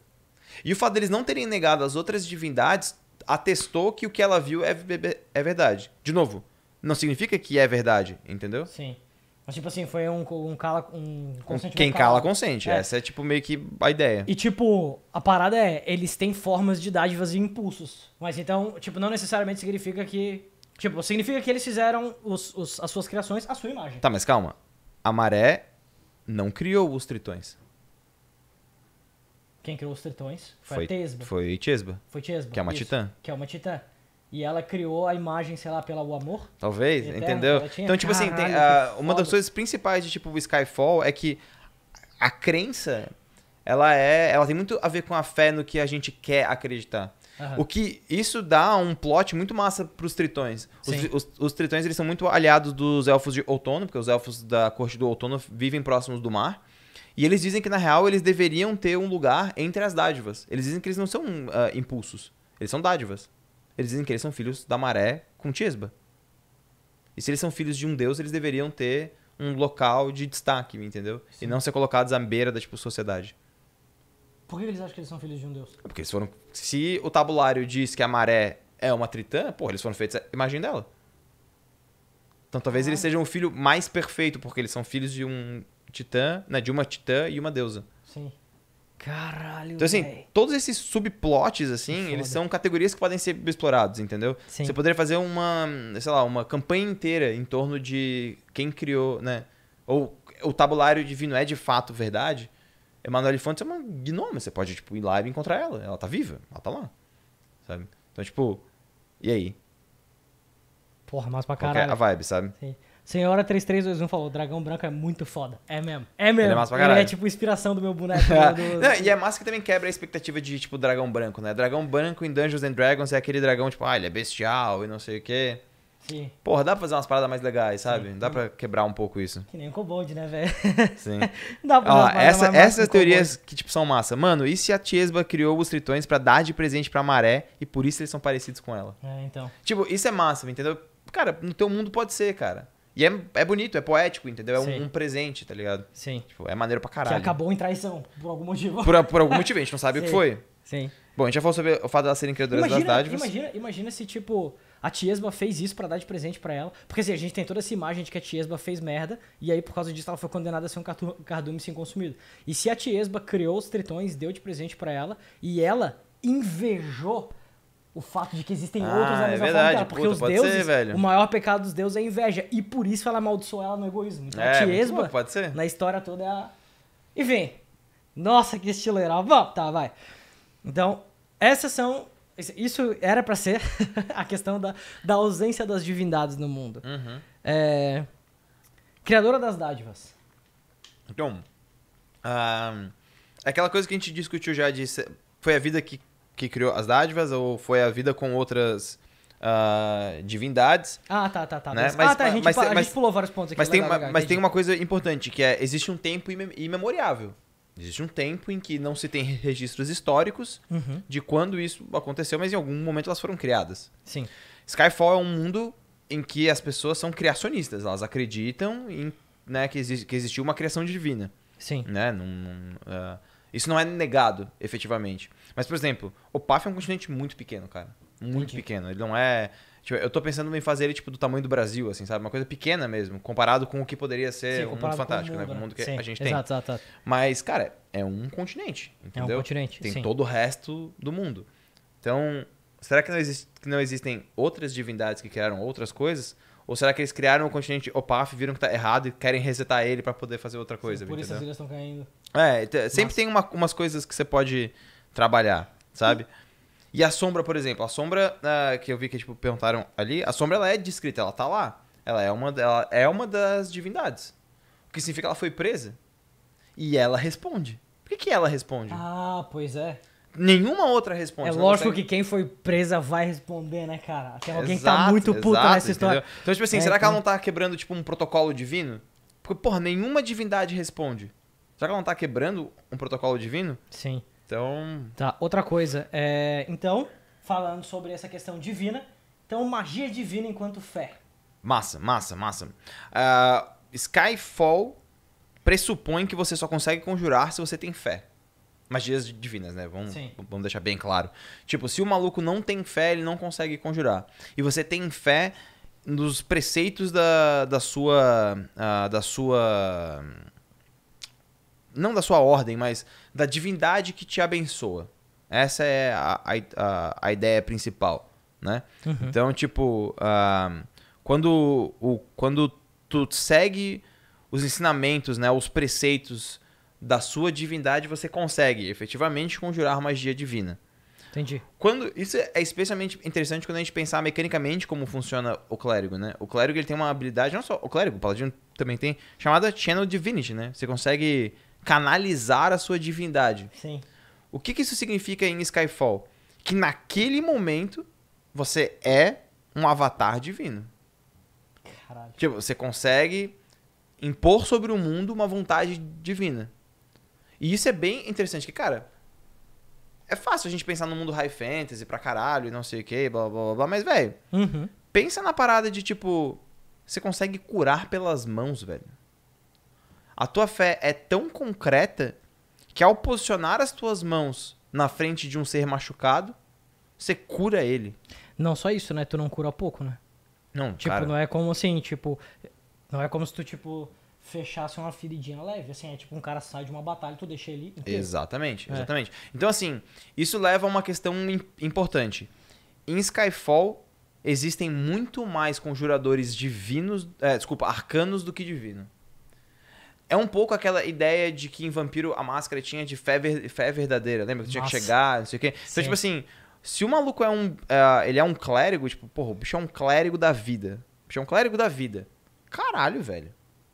B: E o fato deles não terem negado as outras divindades atestou que o que ela viu é, é, é verdade. De novo, não significa que é verdade, entendeu? Sim.
A: Mas, tipo assim, foi um, um cala. Um Quem cala, consente. É. Essa
B: é, tipo, meio que a ideia. E, tipo,
A: a parada é: eles têm formas de dádivas e impulsos. Mas então, tipo, não necessariamente significa que. Tipo, significa que eles fizeram os, os, as suas criações à sua imagem.
B: Tá, mas calma. A maré não criou os tritões.
A: Quem criou os tritões foi, foi Tesba. Foi Tesba. Foi Tesba. Que é uma Isso, titã. Que é uma titã. E ela criou a imagem, sei lá, pelo amor.
B: Talvez, eterno, entendeu? Então, tipo assim, tem, a, ah, uma das coisas principais de tipo Skyfall é que a crença, ela é, ela tem muito a ver com a fé no que a gente quer acreditar. Uhum. O que isso dá um plot muito massa pros tritões. Os, os, os, tritões eles são muito aliados dos elfos de outono, porque os elfos da corte do outono vivem próximos do mar. E eles dizem que na real eles deveriam ter um lugar entre as dádivas. Eles dizem que eles não são uh, impulsos, eles são dádivas eles dizem que eles são filhos da maré com Tisba. E se eles são filhos de um deus, eles deveriam ter um local de destaque, entendeu? Sim. E não ser colocados à beira da tipo, sociedade.
A: Por que eles acham que eles são filhos de um deus? É
B: porque eles foram. Se o tabulário diz que a maré é uma tritã, pô, eles foram feitos à é, imagem dela. Então talvez ah. eles sejam o filho mais perfeito, porque eles são filhos de um titã, né, de uma titã e uma deusa.
A: Sim. Caralho. Então, assim,
B: véi. todos esses subplots, assim, eles são categorias que podem ser explorados, entendeu? Sim. Você poderia fazer uma, sei lá, uma campanha inteira em torno de quem criou, né? Ou o tabulário divino é de fato verdade. Emanuele Fontes é uma gnome. Você pode, tipo, ir lá e encontrar ela. Ela tá viva, ela tá lá. Sabe? Então, tipo, e aí?
A: Porra, mas pra é caralho. Qual é a vibe, sabe? Sim. Senhora 3321 falou, Dragão Branco é muito foda. É mesmo. É mesmo. Ele é massa pra caralho. Ele é tipo inspiração do meu boneco. Né, (laughs) do... Não, e é
B: massa que também quebra a expectativa de, tipo, Dragão Branco, né? Dragão Branco em Dungeons and Dragons é aquele dragão, tipo, ah, ele é bestial e não sei o quê. Sim. Porra, dá pra fazer umas paradas mais legais, sabe? Sim. Dá pra quebrar um pouco isso.
A: Que nem o Cobold, né, velho? (laughs) Sim. (laughs) dá pra essa, Essas teorias
B: que, tipo, são massa. Mano, e se a Tiesba criou os tritões pra dar de presente pra Maré e por isso eles são parecidos com ela? É, então. Tipo, isso é massa, entendeu? Cara, no teu mundo pode ser, cara. E é, é bonito, é poético, entendeu? É um, um, presente, tá ligado? Sim. Tipo, é maneiro pra caralho. Que acabou
A: em traição, por algum motivo. Por, por algum motivo, a gente não sabe o que foi.
B: Sim. Bom, a gente já falou sobre o fato dela serem ser incrédula das dádivas. Imagina,
A: imagina se, tipo, a Tiesba fez isso para dar de presente para ela. Porque assim, a gente tem toda essa imagem de que a Tiesba fez merda e aí por causa disso ela foi condenada a ser um cardume sem consumido. E se a Tiesba criou os tritões, deu de presente para ela e ela invejou o fato de que existem ah, outros da mesma é verdade, forma porque puta, os deuses, ser, velho. o maior pecado dos deuses é a inveja, e por isso ela amaldiçoou ela no egoísmo. Então é, a Tiesba, bom, pode ser. na história toda, é a... Enfim, nossa, que estileira. Vamos, tá, vai. Então, essas são... Isso era para ser (laughs) a questão da, da ausência das divindades no mundo. Uhum. É... Criadora das dádivas.
B: Então, um, ah, é aquela coisa que a gente discutiu já de... Foi a vida que que criou as dádivas ou foi a vida com outras uh, divindades.
A: Ah, tá, tá, tá. Né? Mas, ah, tá, a gente, mas, a mas, gente pulou vários pontos aqui. Mas, tem, legal, uma, mas tem uma
B: coisa importante, que é, existe um tempo imemoriável. Existe um tempo em que não se tem registros históricos uhum. de quando isso aconteceu, mas em algum momento elas foram criadas. Sim. Skyfall é um mundo em que as pessoas são criacionistas, elas acreditam em, né, que, exi que existiu uma criação divina. Sim. Né? Num, num, uh, isso não é negado, efetivamente. Mas, por exemplo, o PAF é um continente muito pequeno, cara. Muito pequeno. Ele não é. Tipo, eu tô pensando em fazer ele tipo do tamanho do Brasil, assim, sabe? Uma coisa pequena mesmo, comparado com o que poderia ser Sim, um mundo fantástico, o mundo, né? O mundo que Sim, né? a gente tem. Exato, exato. Mas, cara, é um continente, entendeu? É um continente. Tem Sim. todo o resto do mundo. Então, será que não, existe, que não existem outras divindades que criaram outras coisas? Ou será que eles criaram o continente Opaf, viram que tá errado e querem resetar ele para poder fazer outra coisa? Sim, por entendeu? isso as ilhas estão caindo. É, então, sempre Nossa. tem uma, umas coisas que você pode trabalhar, sabe? E a sombra, por exemplo, a sombra uh, que eu vi que tipo perguntaram ali, a sombra ela é descrita, ela tá lá. Ela é uma ela é uma das divindades. O que significa que ela foi presa. E ela responde. Por que, que ela responde? Ah,
A: pois é. Nenhuma outra responde. É lógico consegue... que quem foi presa vai responder, né, cara? Tem alguém exato, que tá muito puto exato, nessa história. Entendeu? Então, tipo assim, é, será que ela então
B: não tá quebrando, tipo, um protocolo divino? Porque, porra, nenhuma divindade responde. Será que ela não tá quebrando um protocolo divino? Sim. Então. Tá, outra coisa. É, então, falando sobre essa questão divina,
A: então magia divina enquanto fé.
B: Massa, massa, massa. Uh, Skyfall pressupõe que você só consegue conjurar se você tem fé. Magias divinas, né? Vamos, vamos deixar bem claro. Tipo, se o maluco não tem fé, ele não consegue conjurar. E você tem fé nos preceitos da, da sua. Uh, da sua não da sua ordem, mas da divindade que te abençoa. Essa é a, a, a ideia principal, né? Uhum. Então, tipo, uh, quando, o, quando tu segue os ensinamentos, né, os preceitos da sua divindade, você consegue efetivamente conjurar magia divina. Entendi. Quando isso é especialmente interessante quando a gente pensar mecanicamente como funciona o clérigo, né? O clérigo ele tem uma habilidade, não só o clérigo, o paladino também tem, chamada Channel Divinity, né? Você consegue canalizar a sua divindade. Sim. O que, que isso significa em Skyfall? Que naquele momento você é um avatar divino. Caralho. Tipo, você consegue impor sobre o mundo uma vontade divina. E isso é bem interessante, que, cara, é fácil a gente pensar no mundo high fantasy pra caralho e não sei o que, blá blá blá, blá mas, velho, uhum. pensa na parada de tipo, você consegue curar pelas mãos, velho. A tua fé é tão concreta que ao posicionar as tuas mãos na frente de um ser machucado, você cura ele. Não só isso, né? Tu não
A: cura pouco, né? Não, tipo, cara. não é como assim, tipo, não é como se tu tipo fechasse uma feridinha leve, assim, é tipo um cara sai de uma batalha, tu deixa ele inteiro. Exatamente, é. exatamente.
B: É. Então assim, isso leva a uma questão importante. Em Skyfall existem muito mais conjuradores divinos, é, desculpa, arcanos do que divino. É um pouco aquela ideia de que em Vampiro a máscara tinha de fé, ver, fé verdadeira, lembra? Que tinha Nossa. que chegar, não sei o quê. Sim. Então, tipo assim, se o maluco é um. Uh, ele é um clérigo, tipo, porra, o bicho é um clérigo da vida. O bicho é um clérigo da vida. Caralho, velho.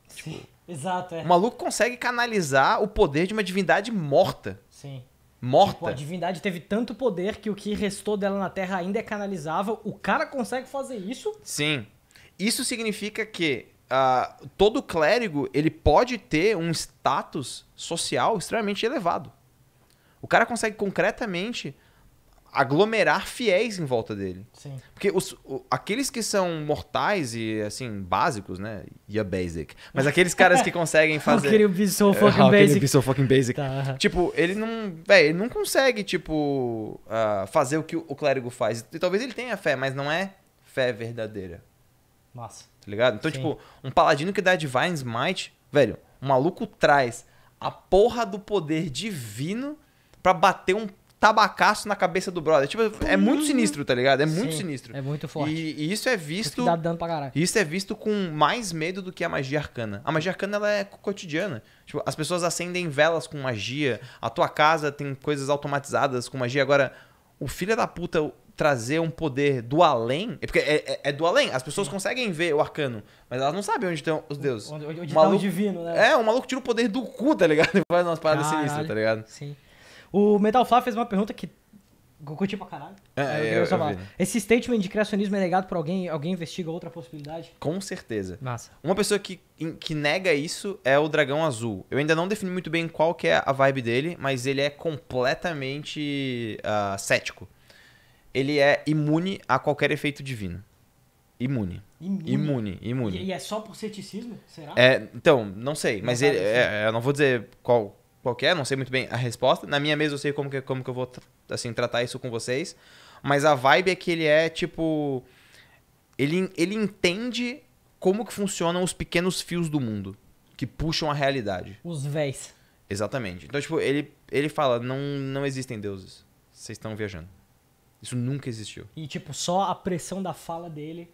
B: Sim. Tipo,
A: Exato, é. O
B: maluco consegue canalizar o poder de uma divindade morta. Sim.
A: Morta. Tipo, a divindade teve tanto poder que o que restou dela na Terra ainda é canalizável. O cara consegue fazer isso?
B: Sim. Isso significa que uh, todo clérigo ele pode ter um status social extremamente elevado. O cara consegue concretamente aglomerar fiéis em volta dele. Sim. Porque os, o, aqueles que são mortais e, assim, básicos, né? Yeah, basic. Mas aqueles caras que (laughs) conseguem fazer... How can be so (laughs) fucking basic? be so fucking basic? Tá, Tipo, ele não... Véio, ele não consegue, tipo, uh, fazer o que o clérigo faz. E talvez ele tenha fé, mas não é fé verdadeira. Nossa. Tá ligado? Então, Sim. tipo, um paladino que dá Divine Smite, velho, o maluco traz a porra do poder divino pra bater um tabacaço na cabeça do brother. Tipo, é muito sinistro, tá ligado? É muito Sim, sinistro. É muito forte. E, e isso é visto. Isso dá dano pra caralho. Isso é visto com mais medo do que a magia arcana. A magia arcana ela é cotidiana. Tipo, as pessoas acendem velas com magia. A tua casa tem coisas automatizadas com magia. Agora, o filho da puta trazer um poder do além. É porque é, é, é do além. As pessoas Sim. conseguem ver o arcano, mas elas não sabem onde estão os deuses. Onde, onde, onde o maluco, tá o divino, né? É, o maluco tira o poder do cu, tá ligado? (laughs) E faz umas paradas caralho. sinistras, tá ligado? Sim. O
A: Metal Flá fez uma pergunta que. Eu tipo pra caralho.
B: É, eu, é, eu, eu, eu
A: Esse statement de criacionismo é negado por alguém, alguém investiga outra possibilidade?
B: Com certeza. Massa. Uma pessoa que, que nega isso é o Dragão Azul. Eu ainda não defini muito bem qual que é a vibe dele, mas ele é completamente uh, cético ele é imune a qualquer efeito divino. Imune. Imune. Imune, imune. E,
A: e, é só por ceticismo? Será? É,
B: então, não sei. Mas não ele, é, é, eu não vou dizer qual, qual é, não sei muito bem a resposta. Na minha mesa eu sei como que, como que eu vou assim, tratar isso com vocês. Mas a vibe é que ele é tipo. Ele, ele entende como que funcionam os pequenos fios do mundo que puxam a realidade. Os véis. Exatamente. Então, tipo, ele, ele fala: não, não existem deuses. Vocês estão viajando. Isso nunca existiu.
A: E, tipo, só a pressão da fala dele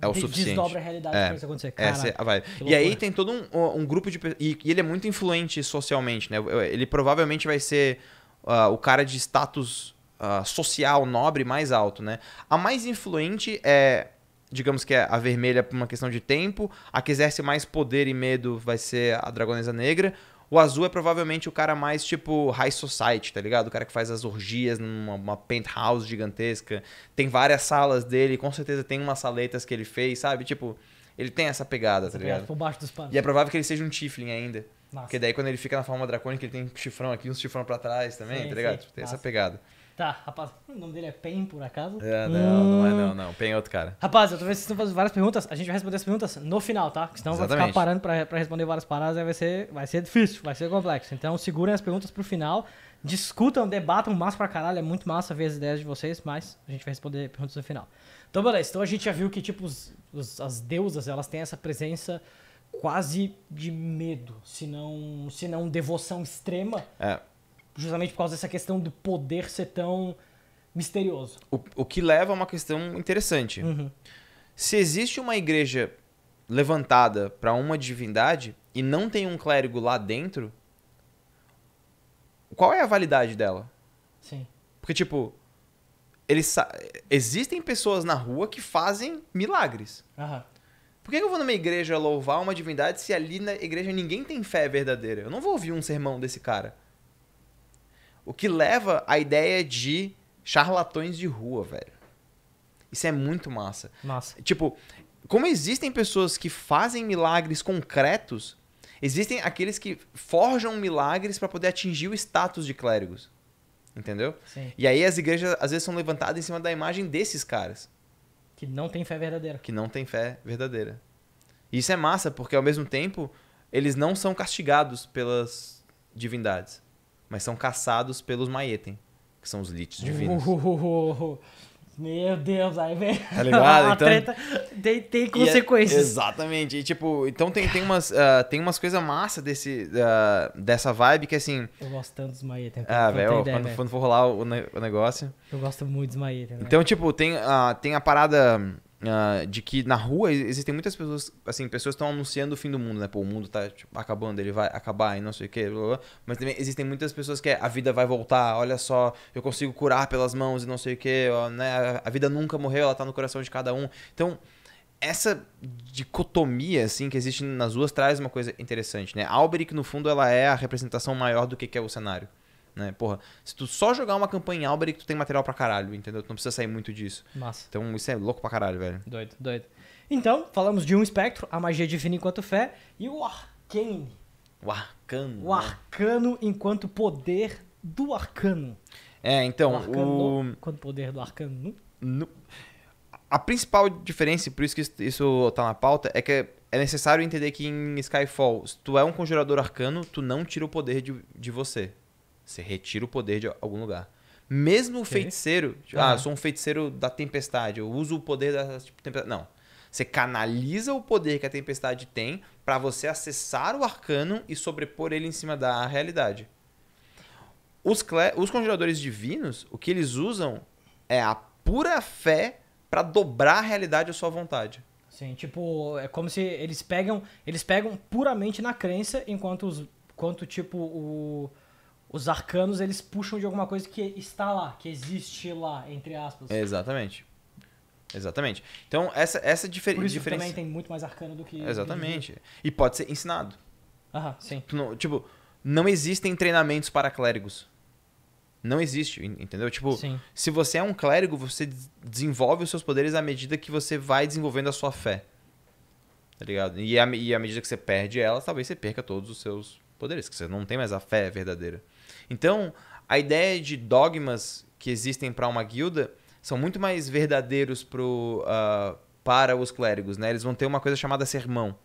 A: é o suficiente. Desdobra a realidade é, pra isso acontecer. Cara, essa é a vibe. E aí
B: tem todo um, um grupo de e, e, ele é muito influente socialmente, né? Ele provavelmente vai ser uh, o cara de status uh, social nobre mais alto, né? A mais influente é, digamos que é a vermelha por uma questão de tempo. A que exerce mais poder e medo vai ser a dragonesa negra. O azul é provavelmente o cara mais tipo high society, tá ligado? O cara que faz as orgias numa penthouse gigantesca. Tem várias salas dele, com certeza tem umas saletas que ele fez, sabe? Tipo, ele tem essa pegada, essa tá é, ligado? Por baixo dos panos. E é provável que ele seja um Tiflin ainda. Porque daí quando ele fica na forma dracônica, ele tem um chifrão aqui, um chifrão para trás também, sim, tá ligado? Sim. Tipo, tem essa pegada.
A: Tá, rapaz, o nome dele é Pen, por acaso? É, não, hum... não é não,
B: não. Pen é outro cara.
A: Rapaz, eu tô vendo vocês estão fazendo várias perguntas. A gente vai responder as perguntas no final, tá? Porque senão Exatamente. vai ficar parando pra, pra responder várias paradas e vai ser, vai ser difícil, vai ser complexo. Então segurem as perguntas pro final. Discutam, debatam, massa pra caralho. É muito massa ver as ideias de vocês, mas a gente vai responder perguntas no final. Então, beleza. Então a gente já viu que, tipo, os, os, as deusas, elas têm essa presença quase de medo, se não, se não devoção extrema. É justamente por causa dessa questão do poder ser tão misterioso.
B: O, o que leva a uma questão interessante. Uhum. Se existe uma igreja levantada para uma divindade e não tem um clérigo lá dentro, qual é a validade dela? Sim. Porque, tipo, eles existem pessoas na rua que fazem milagres. Aham. Por que eu vou numa igreja louvar uma divindade se ali na igreja ninguém tem fé verdadeira? Eu não vou ouvir um sermão desse cara. O que leva à ideia de charlatões de rua, velho. Isso é muito massa. Massa. Tipo, como existem pessoas que fazem milagres concretos, existem aqueles que forjam milagres para poder atingir o status de clérigos. Entendeu? Sim. E aí as igrejas às vezes são levantadas em cima da imagem desses caras.
A: Que não tem fé verdadeira.
B: Que não tem fé verdadeira. E isso é massa, porque ao mesmo tempo eles não são castigados pelas divindades mas são caçados pelos Maietem, que são os liches divinos.
A: meu Deus, aí vem. Tá ligado? (laughs) Então, tem, tem é consequências. É,
B: exatamente. E tipo, então tem, tem umas, uh, tem umas coisas massa desse, uh, dessa vibe que assim.
A: Eu gosto tanto dos Maietem. Ah, velho, quando, quando
B: for rolar o, o, negócio.
C: Eu
A: gosto muito dos Maietem.
B: Então, tipo, tem, uh, tem a parada Uh, de que na rua existem muitas pessoas, assim, pessoas estão anunciando o fim do mundo, né? Pô, o mundo tá tipo, acabando, ele vai acabar e não sei o quê, blá, blá, blá. mas também existem muitas pessoas que é, a vida vai voltar, olha só, eu consigo curar pelas mãos e não sei o quê, ó, né? A vida nunca morreu, ela tá no coração de cada um. Então, essa dicotomia, assim, que existe nas ruas traz uma coisa interessante, né? A Alberic, no fundo, ela é a representação maior do que, que é o cenário. Né? Porra, se tu só jogar uma campanha em Albury, tu tem material pra caralho, entendeu? Tu não precisa sair muito disso. Massa. Então isso é louco pra caralho, velho. Doido, doido.
A: Então, falamos de um espectro, a magia divina enquanto fé, e o arcane.
B: O arcano. Né? O
A: arcano né? enquanto poder do arcano.
B: É, então. O arcano, o...
A: Enquanto poder do arcano.
B: No... A principal diferença, por isso que isso tá na pauta, é que é necessário entender que em Skyfall, se tu é um conjurador arcano, tu não tira o poder de, de você. Você retira o poder de algum lugar. Mesmo o feiticeiro. Tipo, ah, é. eu sou um feiticeiro da tempestade. Eu uso o poder da tipo, tempestade. Não. Você canaliza o poder que a tempestade tem para você acessar o arcano e sobrepor ele em cima da realidade. Os, os conjuradores divinos, o que eles usam é a pura fé para dobrar a realidade à sua vontade. Sim, tipo, é como se eles pegam, eles pegam puramente
A: na crença, enquanto os, enquanto tipo o os arcanos eles puxam de alguma coisa que está lá, que existe lá, entre aspas.
B: Exatamente. Exatamente. Então, essa, essa difer Por isso diferença. também tem muito mais arcano do que. Exatamente. e pode ser ensinado. Aham, sim. Não, tipo, não existem treinamentos para clérigos. Não existe, entendeu? Tipo, sim. se você é um clérigo, você desenvolve os seus poderes à medida que você vai desenvolvendo a sua fé. Tá ligado? E à, e à medida que você perde ela, talvez você perca todos os seus poderes, que você não tem mais a fé verdadeira. Então, a ideia de dogmas que existem para uma guilda são muito mais verdadeiros pro, uh, para os clérigos, né? Eles vão ter uma coisa chamada sermão.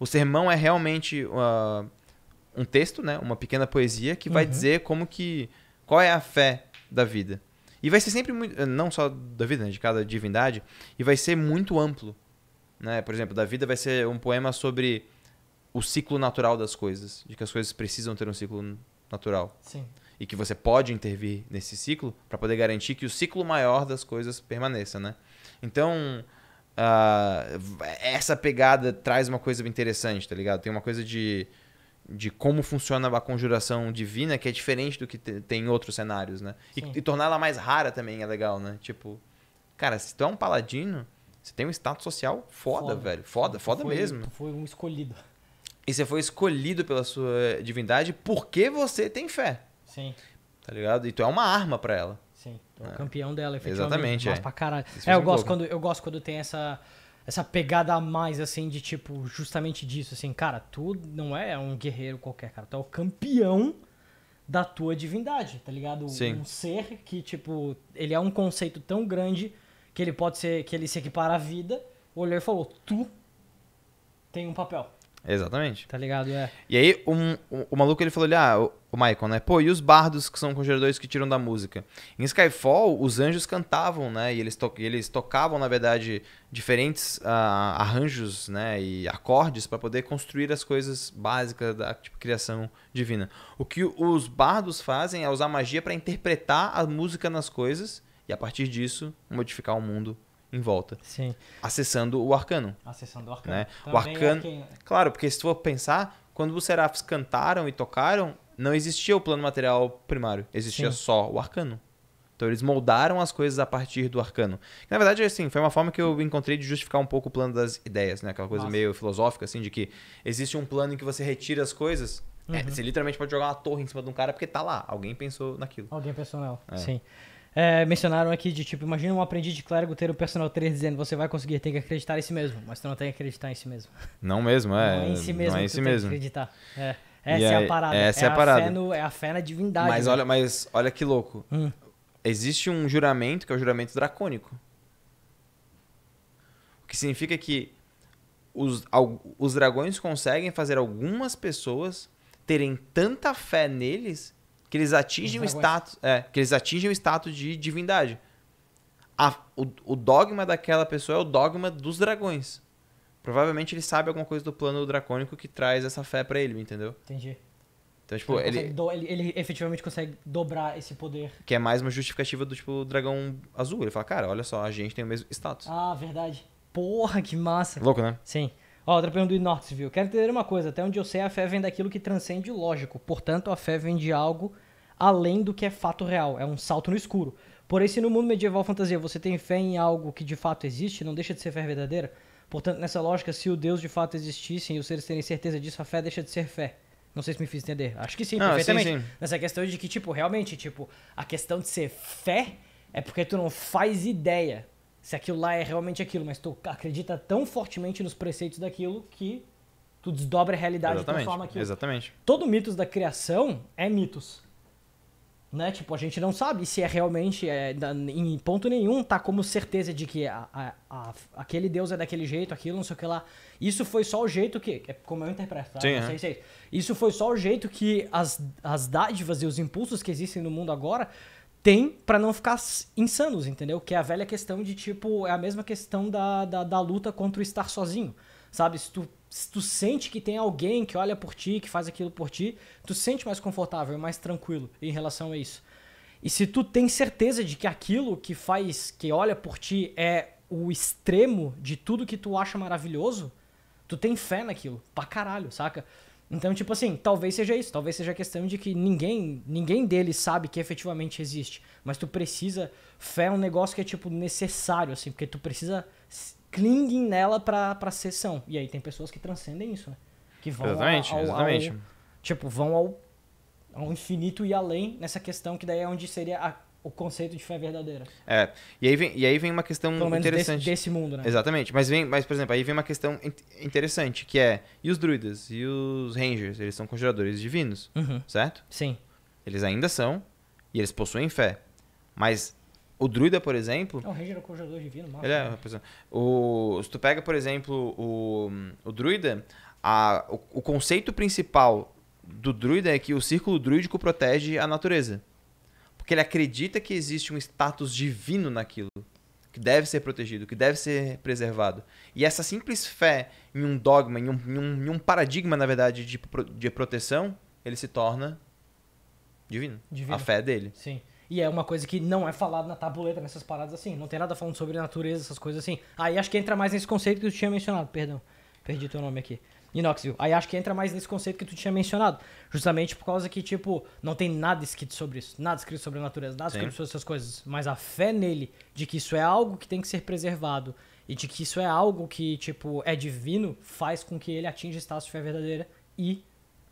B: O sermão é realmente uh, um texto, né? Uma pequena poesia que vai uhum. dizer como que qual é a fé da vida. E vai ser sempre muito, não só da vida, né? de cada divindade, e vai ser muito amplo, né? Por exemplo, da vida vai ser um poema sobre o ciclo natural das coisas, de que as coisas precisam ter um ciclo natural. Sim. E que você pode intervir nesse ciclo para poder garantir que o ciclo maior das coisas permaneça, né? Então, uh, essa pegada traz uma coisa interessante, tá ligado? Tem uma coisa de, de como funciona a conjuração divina que é diferente do que tem em outros cenários, né? E, e torná mais rara também é legal, né? Tipo, cara, se tu é um paladino, você tem um status social foda, foda. velho. Foda, foda foi, mesmo.
A: foi um escolhido.
B: E você foi escolhido pela sua divindade porque você tem fé. Sim. Tá ligado? E tu é uma arma para ela. Sim. Tu é o é. campeão dela, efetivamente. Exatamente. Mas é. pra caralho. É, eu um gosto, quando,
A: eu gosto quando tem essa essa pegada a mais, assim, de tipo, justamente disso, assim, cara, tu não é um guerreiro qualquer, cara, tu é o campeão da tua divindade, tá ligado? Sim. Um ser que, tipo, ele é um conceito tão grande que ele pode ser, que ele se equipara à vida. O e falou, tu tem um papel.
B: Exatamente. Tá ligado, é. E aí, um, o maluco ele falou: olha, ah, o, o Michael, né? Pô, e os bardos que são congeladores que tiram da música? Em Skyfall, os anjos cantavam, né? E eles, to eles tocavam, na verdade, diferentes uh, arranjos, né? E acordes para poder construir as coisas básicas da tipo, criação divina. O que os bardos fazem é usar magia para interpretar a música nas coisas e, a partir disso, modificar o mundo em volta. Sim. Acessando o arcano. Acessando o arcano. Né? O arcano. É quem... Claro, porque se tu for pensar, quando os serafs cantaram e tocaram, não existia o plano material primário. Existia Sim. só o arcano. Então eles moldaram as coisas a partir do arcano. Na verdade, assim, foi uma forma que eu encontrei de justificar um pouco o plano das ideias, né? Aquela coisa Nossa. meio filosófica, assim, de que existe um plano em que você retira as coisas. É, uhum. É, você literalmente pode jogar uma torre em cima de um cara porque tá lá. Alguém pensou naquilo. Alguém
A: pensou nela. É. Sim é, mencionaram aqui de tipo, imagina um aprendiz de clérigo ter o personal 3 dizendo você vai conseguir, tem que acreditar em si mesmo, mas tu não tem que acreditar em si mesmo.
B: Não mesmo, é. (laughs) Não é em si mesmo, não é em si mesmo. acreditar. É. Essa é, é, a parada. Essa é, a, é a parada.
A: No, é a fé na divindade. Mas, né? olha,
B: mas olha que louco. Hum. Existe um juramento que é o juramento dracônico. O que significa que os, os dragões conseguem fazer algumas pessoas terem tanta fé neles que eles atingem o status, é, que eles atingem o status de divindade. A, o, o, dogma daquela pessoa é o dogma dos dragões. Provavelmente ele sabe alguma coisa do plano dracônico que traz essa fé para ele, entendeu? Entendi. Então, tipo, ele, ele...
A: Do, ele, ele... efetivamente consegue dobrar esse poder.
B: Que é mais uma justificativa do tipo dragão azul. Ele fala, cara, olha só, a gente tem o mesmo status.
A: Ah, verdade. Porra, que massa. Louco, né? Sim. Ó, outra pergunta do Northville. Quero entender uma coisa. Até onde eu sei, a fé vem daquilo que transcende o lógico. Portanto, a fé vem de algo além do que é fato real. É um salto no escuro. Porém, se no mundo medieval fantasia você tem fé em algo que de fato existe, não deixa de ser fé verdadeira. Portanto, nessa lógica, se o Deus de fato existisse e os seres terem certeza disso, a fé deixa de ser fé. Não sei se me fiz entender. Acho que sim, ah, perfeitamente. Sim, sim. Nessa questão é de que, tipo, realmente, tipo, a questão de ser fé é porque tu não faz ideia se aquilo lá é realmente aquilo, mas tu acredita tão fortemente nos preceitos daquilo que tu desdobra a realidade de forma transforma aquilo. Exatamente. Todo mitos da criação é mitos. Né? Tipo, a gente não sabe se é realmente, é, em ponto nenhum, tá como certeza de que a, a, a, aquele Deus é daquele jeito, aquilo, não sei o que lá. Isso foi só o jeito que. É como eu interpreto, tá? Sim, é. sei, sei. É isso foi só o jeito que as, as dádivas e os impulsos que existem no mundo agora tem para não ficar insanos, entendeu? Que é a velha questão de tipo, é a mesma questão da, da, da luta contra o estar sozinho, sabe? Se tu se tu sente que tem alguém que olha por ti, que faz aquilo por ti, tu sente mais confortável, mais tranquilo em relação a isso. E se tu tem certeza de que aquilo que faz, que olha por ti é o extremo de tudo que tu acha maravilhoso, tu tem fé naquilo, pra caralho, saca? Então, tipo assim, talvez seja isso, talvez seja a questão de que ninguém, ninguém deles sabe que efetivamente existe, mas tu precisa, fé é um negócio que é tipo necessário assim, porque tu precisa clingue nela pra, pra sessão. E aí tem pessoas que transcendem isso, né? Que vão exatamente, ao, ao, exatamente. Ao, tipo, vão ao, ao infinito e além nessa questão que daí é onde seria a o conceito de fé verdadeira.
B: É. E aí vem, e aí vem uma questão interessante. Desse, desse, mundo, né? Exatamente. Mas vem, mas, por exemplo, aí vem uma questão interessante, que é. E os druidas? E os rangers? Eles são conjuradores divinos. Uhum. Certo? Sim. Eles ainda são. E eles possuem fé. Mas o druida, por exemplo. É
A: um ranger é um conjurador divino, massa, Ele é,
B: né? o, Se tu pega, por exemplo, o, o druida, a, o, o conceito principal do druida é que o círculo druídico protege a natureza. Porque ele acredita que existe um status divino naquilo, que deve ser protegido, que deve ser preservado. E essa simples fé em um dogma, em um, em um, em um paradigma, na verdade, de, de proteção, ele se torna divino. divino. A fé é dele. Sim.
A: E é uma coisa que não é falado na tabuleta, nessas paradas assim. Não tem nada falando sobre natureza, essas coisas assim. Aí acho que entra mais nesse conceito que eu tinha mencionado, perdão. Perdi teu nome aqui. Inoxville. Aí acho que entra mais nesse conceito que tu tinha mencionado. Justamente por causa que, tipo, não tem nada escrito sobre isso. Nada escrito sobre a natureza, nada Sim. escrito sobre essas coisas. Mas a fé nele, de que isso é algo que tem que ser preservado e de que isso é algo que, tipo, é divino, faz com que ele atinja o status de fé verdadeira e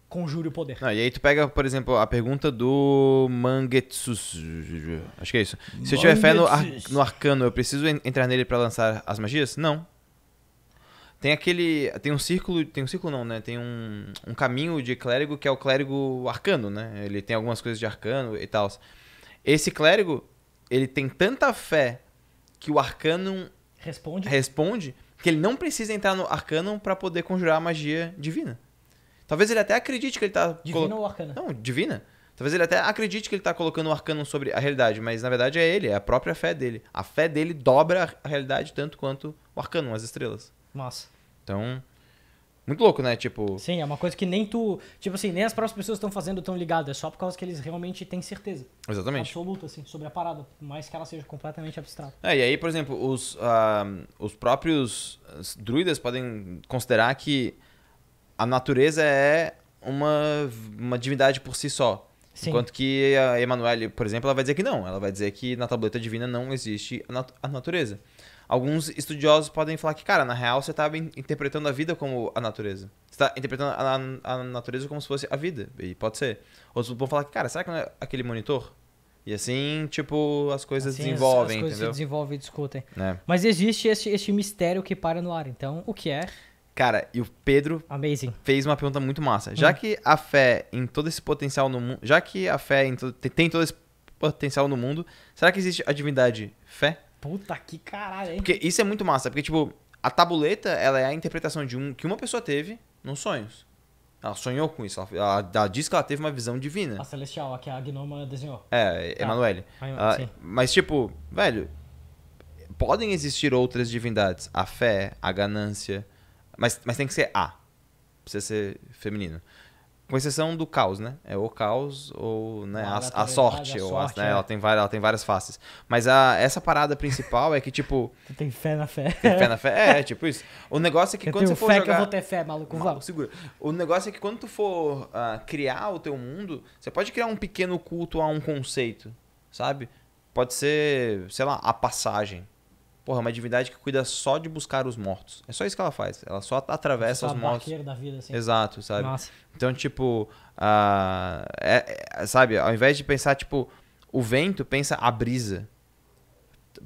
A: conjure o poder. Não,
B: e aí tu pega, por exemplo, a pergunta do Mangetsu, Acho que é isso. Se eu tiver fé no, ar, no arcano, eu preciso entrar nele para lançar as magias? Não. Tem aquele. Tem um círculo. Tem um círculo não, né? Tem um, um caminho de clérigo que é o clérigo arcano, né? Ele tem algumas coisas de arcano e tal. Esse clérigo, ele tem tanta fé que o arcano responde, responde que ele não precisa entrar no arcano para poder conjurar a magia divina. Talvez ele até acredite que ele tá. Divina colo... ou arcana? Não, divina. Talvez ele até acredite que ele tá colocando o arcano sobre a realidade, mas na verdade é ele, é a própria fé dele. A fé dele dobra a realidade tanto quanto o arcano, as estrelas. Massa. Então, muito louco, né? Tipo. Sim, é uma coisa que nem
A: tu. Tipo assim, nem as próprias pessoas estão fazendo tão ligado. É só por causa que eles realmente têm certeza. Exatamente. Absoluta, assim, sobre a parada. Por mais que ela seja completamente abstrata.
B: É, e aí, por exemplo, os, uh, os próprios druidas podem considerar que a natureza é uma, uma divindade por si só. Sim. Enquanto que a Emanuele, por exemplo, ela vai dizer que não. Ela vai dizer que na tableta divina não existe a, nat a natureza alguns estudiosos podem falar que, cara, na real você estava tá interpretando a vida como a natureza. Você está interpretando a, a, natureza como se fosse a vida. E pode ser. Outros vão falar que, cara, será que não é aquele monitor? E assim, tipo, as coisas assim, desenvolvem, as, as coisas entendeu? se
A: desenvolvem e discutem. É. Mas existe esse mistério que para no ar. Então, o que é?
B: Cara, e o Pedro Amazing. fez uma pergunta muito massa. Hum. Já hum. que a fé em todo esse potencial no mundo... Já que a fé to tem todo esse potencial no mundo, será que existe a divindade fé? Puta que caralho, hein? Porque isso é muito massa, porque, tipo, a tabuleta, ela é a interpretação de um que uma pessoa teve nos sonhos. Ela sonhou com isso. Ela, ela, ela diz que ela teve uma visão divina. A
A: celestial, a que a Gnoma desenhou.
B: É, tá. Emanuele. Ah, ah, mas, tipo, velho, podem existir outras divindades. A fé, a ganância. Mas, mas tem que ser a. Precisa ser feminino. Com exceção do caos, né? É o caos ou né, a, a, a, sorte. ou a, né, é. ela, tem várias, ela tem várias faces. Mas a, essa parada principal é que, tipo. Tu (laughs) tem fé na fé. Tem fé na fé? É, (laughs) tipo isso. O negócio é que eu quando você for. Fé jogar... que eu vou ter fé, maluco. Mal, segura. O negócio é que quando tu for uh, criar o teu mundo, você pode criar um pequeno culto a um conceito, sabe? Pode ser, sei lá, a passagem. Porra, é uma divindade que cuida só de buscar os mortos. É só isso que ela faz. Ela só atravessa só os mortos. da vida, assim. Exato, sabe? Nossa. Então, tipo, uh, é, é, sabe, ao invés de pensar, tipo, o vento, pensa a brisa.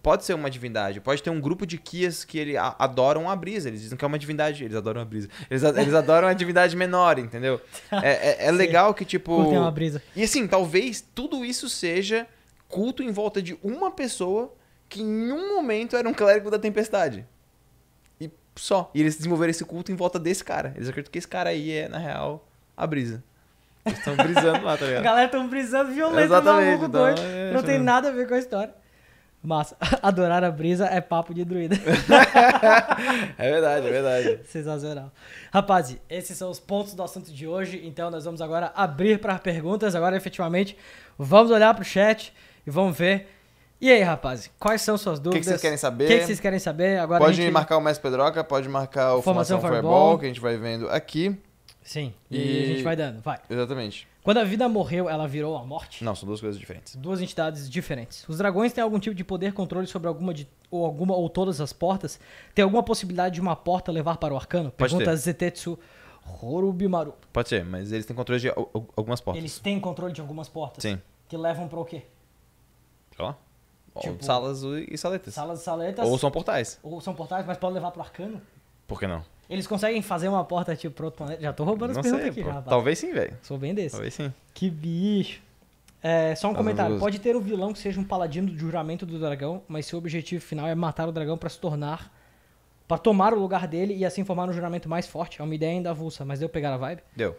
B: Pode ser uma divindade, pode ter um grupo de Kias que ele a, adoram a brisa. Eles dizem que é uma divindade. Eles adoram a brisa. Eles, a, eles adoram a divindade menor, entendeu? (laughs) É, é, é legal que, tipo. uma brisa. E assim, talvez tudo isso seja culto em volta de uma pessoa que em um momento era um clérigo da tempestade. E só. E eles desenvolveram esse culto em volta desse cara. Eles acreditam que esse cara aí é, na real, a brisa. Eles estão brisando lá, tá (laughs) ligado? galera
A: estão brisando violento, maluco então, doido. É, não tem é. nada a ver com a história. Mas (laughs) adorar a brisa é papo de druida. (laughs) é verdade, é verdade. Sensacional. rapazi esses são os pontos do assunto de hoje. Então nós vamos agora abrir para perguntas. Agora, efetivamente, vamos olhar para o chat e
B: vamos ver e aí, rapazes, quais são suas dúvidas? O que, vocês querem saber? O que, vocês querem saber? Agora pode gente... marcar o Mestre Pedroca, pode marcar o Formação, Formação Fireball, Fireball, que a gente vai vendo aqui. Sim, e... e... a gente vai dando, vai. Exatamente.
A: Quando a vida morreu, ela virou a morte?
B: Não, são duas coisas diferentes.
A: Duas entidades diferentes. Os dragões têm algum tipo de poder controle sobre alguma de ou alguma ou todas as portas? Tem alguma possibilidade de uma porta levar para o arcano? Pergunta
B: Zetetsu
A: Horubimaru.
B: Pode ser, mas eles têm controle de algumas portas.
A: Eles têm controle de algumas portas. Sim. Que levam para o quê?
B: Pra lá. Tipo, tipo salas e saletas. Salas e saletas. Ou são portais.
A: Ou são portais, mas pode levar pro arcano? Por que não? Eles conseguem fazer uma porta tipo pro outro planeta? Já tô roubando não as perguntas sei, aqui, rapaz. Talvez sim, velho. Sou bem desse. Talvez sim. Que bicho. É, só um comentário. Pode ter um vilão que seja um paladino do juramento do dragão, mas seu objetivo final é matar o dragão para se tornar. para tomar o lugar dele e assim formar um juramento mais forte. É uma ideia ainda avulsa, mas deu pegar a vibe?
B: Deu.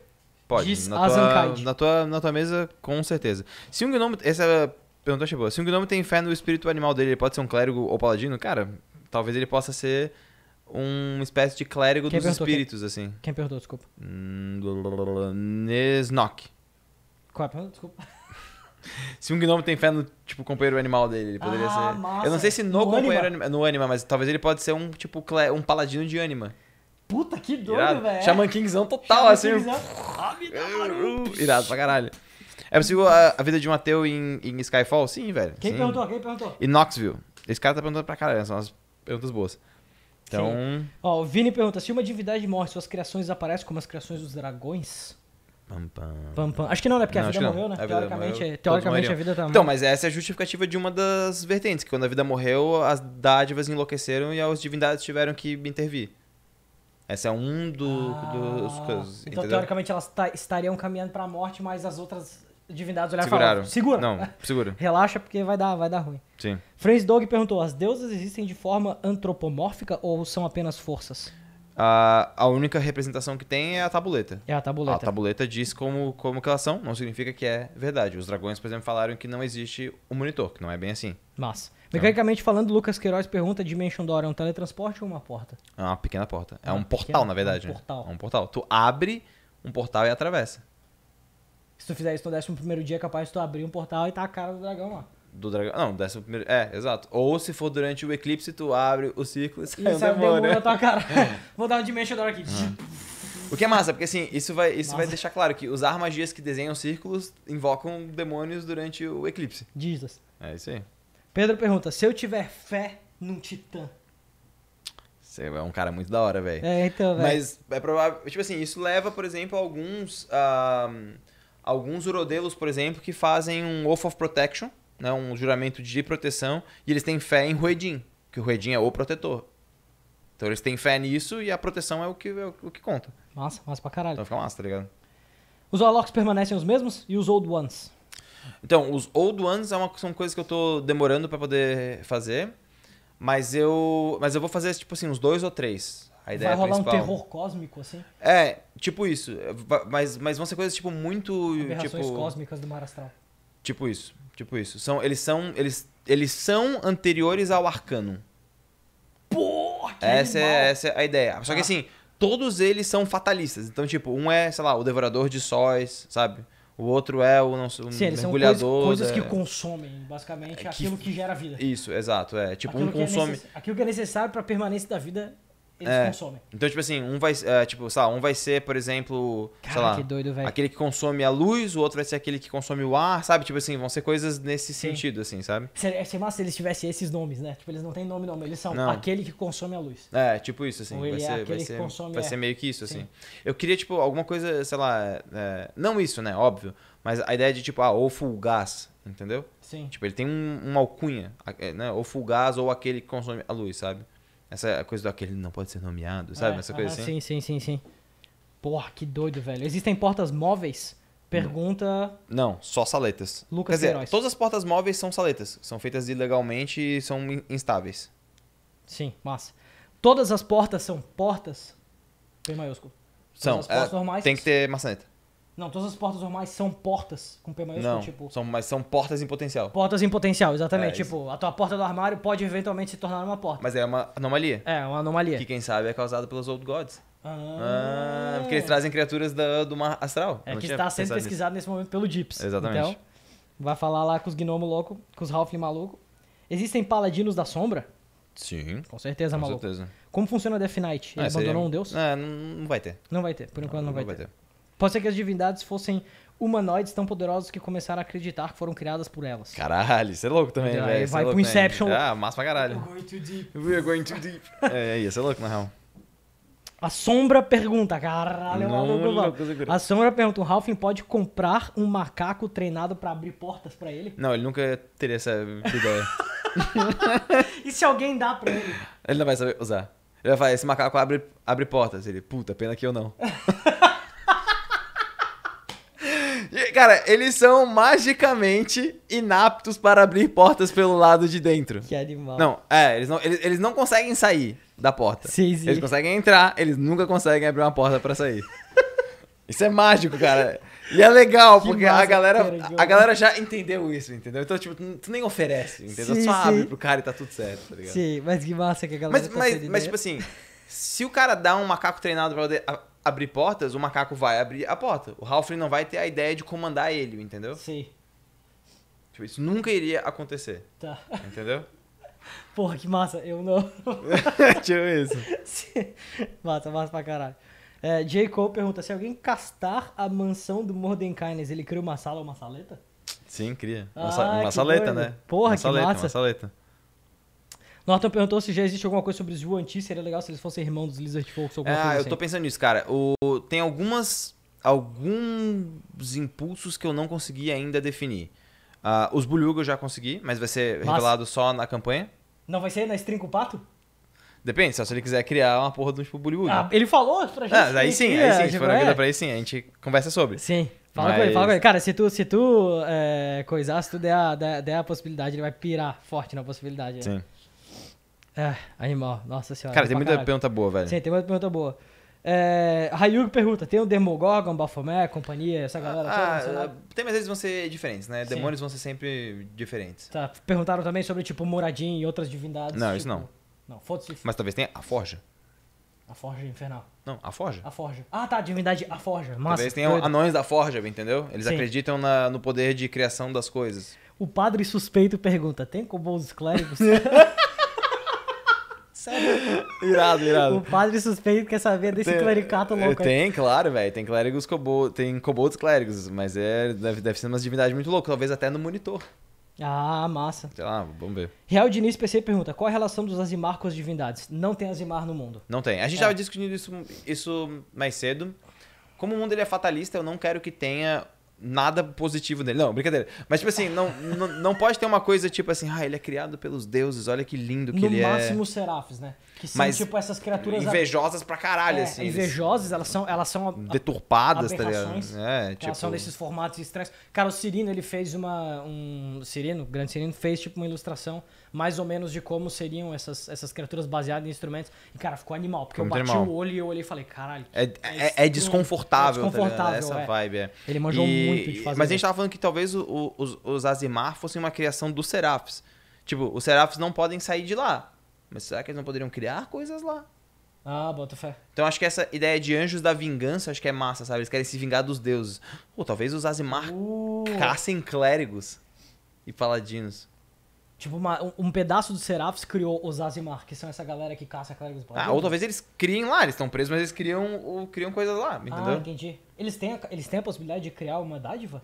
B: Pode. Diz na tua, na, tua, na tua mesa, com certeza. Se um gnomo. Essa perguntou, tipo, se um gnomo tem fé no espírito animal dele, ele pode ser um clérigo ou paladino? Cara, talvez ele possa ser uma espécie de clérigo quem dos perguntou, espíritos, quem, assim.
A: Quem perguntou, desculpa?
B: Hum, Nesnok. Qual é a pergunta? Desculpa. (laughs) Se um gnomo tem fé no tipo companheiro animal dele, ele poderia ah, ser. Massa. Eu não sei se no, no companheiro anima. no anima, mas talvez ele pode ser um tipo um paladino de anima.
A: Puta que doido, velho. Shaman Kingzão total, Shaman assim. Kingzão. Ah, (laughs) irado
B: pra caralho. É possível a, a vida de um ateu em, em Skyfall? Sim, velho. Quem sim. perguntou? Quem perguntou? Knoxville. Esse cara tá perguntando pra caralho, são umas perguntas boas. Então. Sim.
A: Ó, o Vini pergunta: se uma divindade morre, suas criações aparecem como as criações dos dragões? Pam, pam. Pam, pam. Acho que não, né? Porque não, né? a vida morreu, né? A teoricamente, morreu, é. teoricamente a vida tá. Então, mas
B: essa é a justificativa de uma das vertentes: que quando a vida morreu, as dádivas enlouqueceram e as divindades tiveram que intervir. Essa é um do, ah, dos Então, entendeu? teoricamente,
A: elas estariam caminhando para a morte, mas as outras divindades olharam Seguraram. e falaram, segura. Não,
B: segura. (laughs) Relaxa
A: porque vai dar, vai dar ruim. Sim. Franz Dog perguntou, as deusas existem de forma antropomórfica ou são apenas forças?
B: A, a única representação que tem é a tabuleta. É a tabuleta. A tabuleta diz como, como que elas são, não significa que é verdade. Os dragões, por exemplo, falaram que não existe o um monitor, que não é bem assim. Massa.
A: Mecanicamente falando, Lucas Queiroz pergunta: Dimension Door é um teletransporte ou uma porta?
B: É uma pequena porta. É, é um pequena, portal, na verdade. É um né? portal. É um portal. Tu abre um portal e atravessa.
A: Se tu fizer isso no décimo primeiro dia, é capaz de tu abrir um portal e tá a cara do dragão lá.
B: Do dragão. Não, décimo primeiro. É, exato. Ou se for durante o eclipse, tu abre o ciclo e (laughs) sai e um sai é demônio. demônio na tua cara. (laughs) É. Vou dar um dimensionador aqui. Ah. O que é massa, porque assim, isso vai, isso vai deixar claro que usar magias que desenham círculos invocam demônios durante o eclipse. Jesus. É isso aí.
A: Pedro pergunta: se eu tiver fé num titã.
B: Você é um cara muito da hora, velho. É, então, velho. Mas é provável. Tipo assim, isso leva, por exemplo, a alguns. Uh, alguns urodelos, por exemplo, que fazem um oath of protection, né, um juramento de proteção, e eles têm fé em Ruedin, que o Ruedin é o protetor. Então eles têm fé nisso e a proteção é o que, é o que conta. Massa, massa pra caralho. Então fica massa, tá ligado?
A: Os Warlocks permanecem os mesmos e os Old Ones?
B: Então, os Old Ones é uma, são coisas que eu tô demorando para poder fazer, mas eu mas eu vou fazer tipo assim, uns dois ou três a ideia vai rolar principal. um terror cósmico, assim? É, tipo isso. Mas, mas vão ser coisas, tipo, muito. Aberrações tipo... cósmicas do mar astral. Tipo isso. Tipo isso. São, eles são. Eles, eles são anteriores ao arcano. Porra! Essa é, essa é a ideia. Só ah. que assim, todos eles são fatalistas. Então, tipo, um é, sei lá, o devorador de sóis, sabe? O outro é o não, Sim, eles mergulhador. São coisas, coisas é. que
A: consomem, basicamente, é que... aquilo
B: que gera vida. Isso, exato. É tipo, aquilo um é consome. É
A: Aquilo que é necessário para a permanência da vida eles é, consomem.
B: Então, tipo assim, um vai, é, tipo, sei lá, um vai ser, por exemplo, Cara, sei lá, que doido, aquele que consome a luz, o outro vai ser aquele que consome o ar, sabe? Tipo assim, vão ser coisas nesse Sim. sentido, assim, sabe?
A: Seria, seria massa se eles tivessem esses nomes, né? Tipo, eles não têm nome, nome, eles são não. aquele que consome a luz.
B: É, tipo isso, assim, vai, é ser, vai ser, consome, vai ser meio que isso, assim. Eu queria, tipo, alguma coisa, sei lá, é, não isso, né? Óbvio, mas a ideia de, tipo, ah, ou fulgaz entendeu? Sim. Tipo, ele tem um, uma alcunha, é, né? Ou fulgaz ou aquele que consome a luz, sabe? Essa coisa do aquele não pode ser nomeado, sabe? É, Essa coisa assim.
A: Sim, sim, sim, sim. Porra, que doido, velho. Existem portas móveis? Pergunta.
B: Não, só saletas. Lucas Quer dizer, todas as portas móveis são saletas. São feitas ilegalmente e são instáveis.
A: Sim, massa. Todas as portas são portas? P maiúsculo. Todas são. as é, portas é, normais.
B: Tem que ter maçaneta.
A: Não, todas as portas normais são portas com P maiúsculo, não,
B: tipo. São, mas são portas em potencial. Portas em
A: potencial, exatamente. É, tipo, isso. a tua porta do armário pode eventualmente se tornar uma porta.
B: Mas é uma anomalia. É, uma anomalia. Que quem sabe é causada pelos Old Gods. Ah, ah porque eles trazem criaturas do mar astral. É que está sendo pesquisado nisso.
A: nesse momento pelo Dips. Exatamente. Então, vai falar lá com os gnomos loucos, com os Ralph maluco. Existem paladinos da sombra?
B: Sim. Com certeza, com maluco. Com certeza.
A: Como funciona Death Knight? Ah, Ele ah, abandonou seria... É um deus? É,
B: não, vai ter. Não vai ter, por enquanto não, não, vai, não vai ter. ter.
A: Pode ser que as divindades fossem humanoides tão poderosos que começaram a acreditar que foram criadas por elas.
B: Caralho, isso é louco também, velho. Vai, vai é pro né? Inception. Ah, massa pra caralho. We're going too deep. We're going too deep. (laughs) é, é, isso é louco, na real.
A: A Sombra pergunta, caralho, é maluco, mano. A Sombra pergunta, o Ralphin pode comprar um macaco treinado para abrir portas para ele?
B: Não, ele nunca teria essa ideia.
A: (laughs) e se alguém dá pra ele?
B: Ele não vai saber usar. Ele vai falar, esse macaco abre, abre portas. Ele, puta, pena que eu não. (laughs) Cara, eles são magicamente inaptos para abrir portas pelo lado de dentro. Que animal. Não, é, eles não, eles, eles não conseguem sair da porta. Sim, sim. Eles conseguem entrar, eles nunca conseguem abrir uma porta para sair. Isso é mágico, cara. E é legal, que porque massa, a galera, cara, a galera já entendeu isso, entendeu? Então, tipo, tu nem oferece, entendeu? Sim, Só sim. abre pro cara e tá tudo certo, tá ligado? Sim,
A: mas que massa que a galera mas, tá mas, mas, tipo
B: assim, se o cara dá um macaco treinado pra poder abrir portas, o macaco vai abrir a porta. O Halfling não vai ter a ideia de comandar ele, entendeu? Sim. Tipo, isso nunca iria acontecer. Tá. Entendeu?
A: (laughs) Porra, que massa, eu não. (laughs) tipo isso. (laughs) Sim. Massa, massa pra caralho. É, J. Cole pergunta: se alguém castar a mansão do Mordenkainers, ele cria uma sala ou uma saleta?
B: Sim, cria. Ah, uma, uma saleta, doido. né? Porra, uma que saleta, massa. Uma saleta.
A: Norton perguntou se já existe alguma coisa sobre os yuan Seria legal se eles fossem irmãos dos Lizard Folks ou alguma ah, coisa assim. Ah, eu tô
B: pensando nisso, cara. O... Tem algumas... Alguns impulsos que eu não consegui ainda definir. Uh, os Buluga eu já consegui, mas vai ser revelado só na campanha.
A: Não vai ser na stream com o Pato?
B: Depende, só se ele quiser criar uma porra do tipo Buluga. Ah, né? ele falou pra ah, gente. Ah, daí né, sim, aí é, sim. Tipo, se for é. pra ele, sim. A gente conversa sobre. Sim. Fala mas... com ele, fala com ele.
A: Cara, se tu, se tu é, coisar, se tu der a, der, der a possibilidade, ele vai pirar forte na possibilidade. Né? Sim. Né? É, animal. Nossa senhora. Cara, é tem muita caralho. pergunta boa, velho. Sim, tem muita pergunta boa. É, Hayug pergunta: tem o Demogorgon, Baphomet,
B: companhia, essa ah, galera ah, toda? tem, mas eles vão ser diferentes, né? Sim. Demônios vão ser sempre diferentes. Tá,
A: perguntaram também sobre, tipo, Moradin e outras divindades. Não, tipo... isso não.
B: Não, foda-se. Mas talvez tenha a Forja.
A: A Forja Infernal. Não, a Forja. A Forja. Ah, tá, a divindade, a Forja. Massa, talvez tenha doido. anões
B: da Forja, entendeu? Eles Sim. acreditam na, no poder de criação das coisas.
A: O padre suspeito pergunta: tem com bons clérigos? (laughs)
C: Sério. (laughs)
B: Irado, irado. O
A: padre suspeito quer saber desse tem, clericato louco. Eh, tem,
B: aí. claro, velho. Tem clérigos cobo, tem cobotos clérigos, mas é, deve, deve ser uma divindade muito louca, talvez até no monitor.
A: Ah, massa.
B: Sei lá, vamos ver.
A: Real Diniz PC pergunta: qual a relação dos Azimar com as divindades? Não tem Azimar no mundo.
B: Não tem. A gente estava é. discutindo isso, isso mais cedo. Como o mundo ele é fatalista, eu não quero que tenha nada positivo nele. Não, brincadeira. Mas, tipo assim, não, não, pode ter uma coisa tipo assim, ah, ele é criado pelos deuses, olha que lindo que no ele é. No máximo
A: serafes, né? Que são, mas tipo, essas criaturas... Invejosas pra caralho, é, assim.
B: Invejosas, elas são... Elas são Deturpadas, tá ligado? É, tipo... Elas são desses
A: formatos estranhos. Cara, o Cirino, ele fez uma... Um Cirino, o grande Cirino, fez, tipo, uma ilustração mais ou menos de como seriam essas, essas criaturas baseadas em instrumentos. E, cara, ficou animal. Porque eu bati animal. o olho e eu olhei e falei, caralho. É, é, é, tipo desconfortável, é desconfortável tá essa é. vibe. É. Ele manjou e, muito de fazer. Mas a gente
B: tava falando que talvez o, o, os, os Azimar fossem uma criação dos Serafs. Tipo, os Serafs não podem sair de lá. Mas será que eles não poderiam criar coisas lá?
A: Ah, bota fé.
B: Então acho que essa ideia de anjos da vingança acho que é massa, sabe? Eles querem se vingar dos deuses. Ou talvez os Azimar uh. caçem clérigos e paladinos.
A: Tipo, uma, um, pedaço do Serafs criou os Azimar, que são essa galera que caça clérigos ah, paladinos. Ah, ou
B: talvez eles criem lá, eles estão presos, mas eles criam, ou, criam coisas lá, ah, entendeu? Ah,
A: entendi. Eles têm, a, eles têm a possibilidade de criar uma dádiva?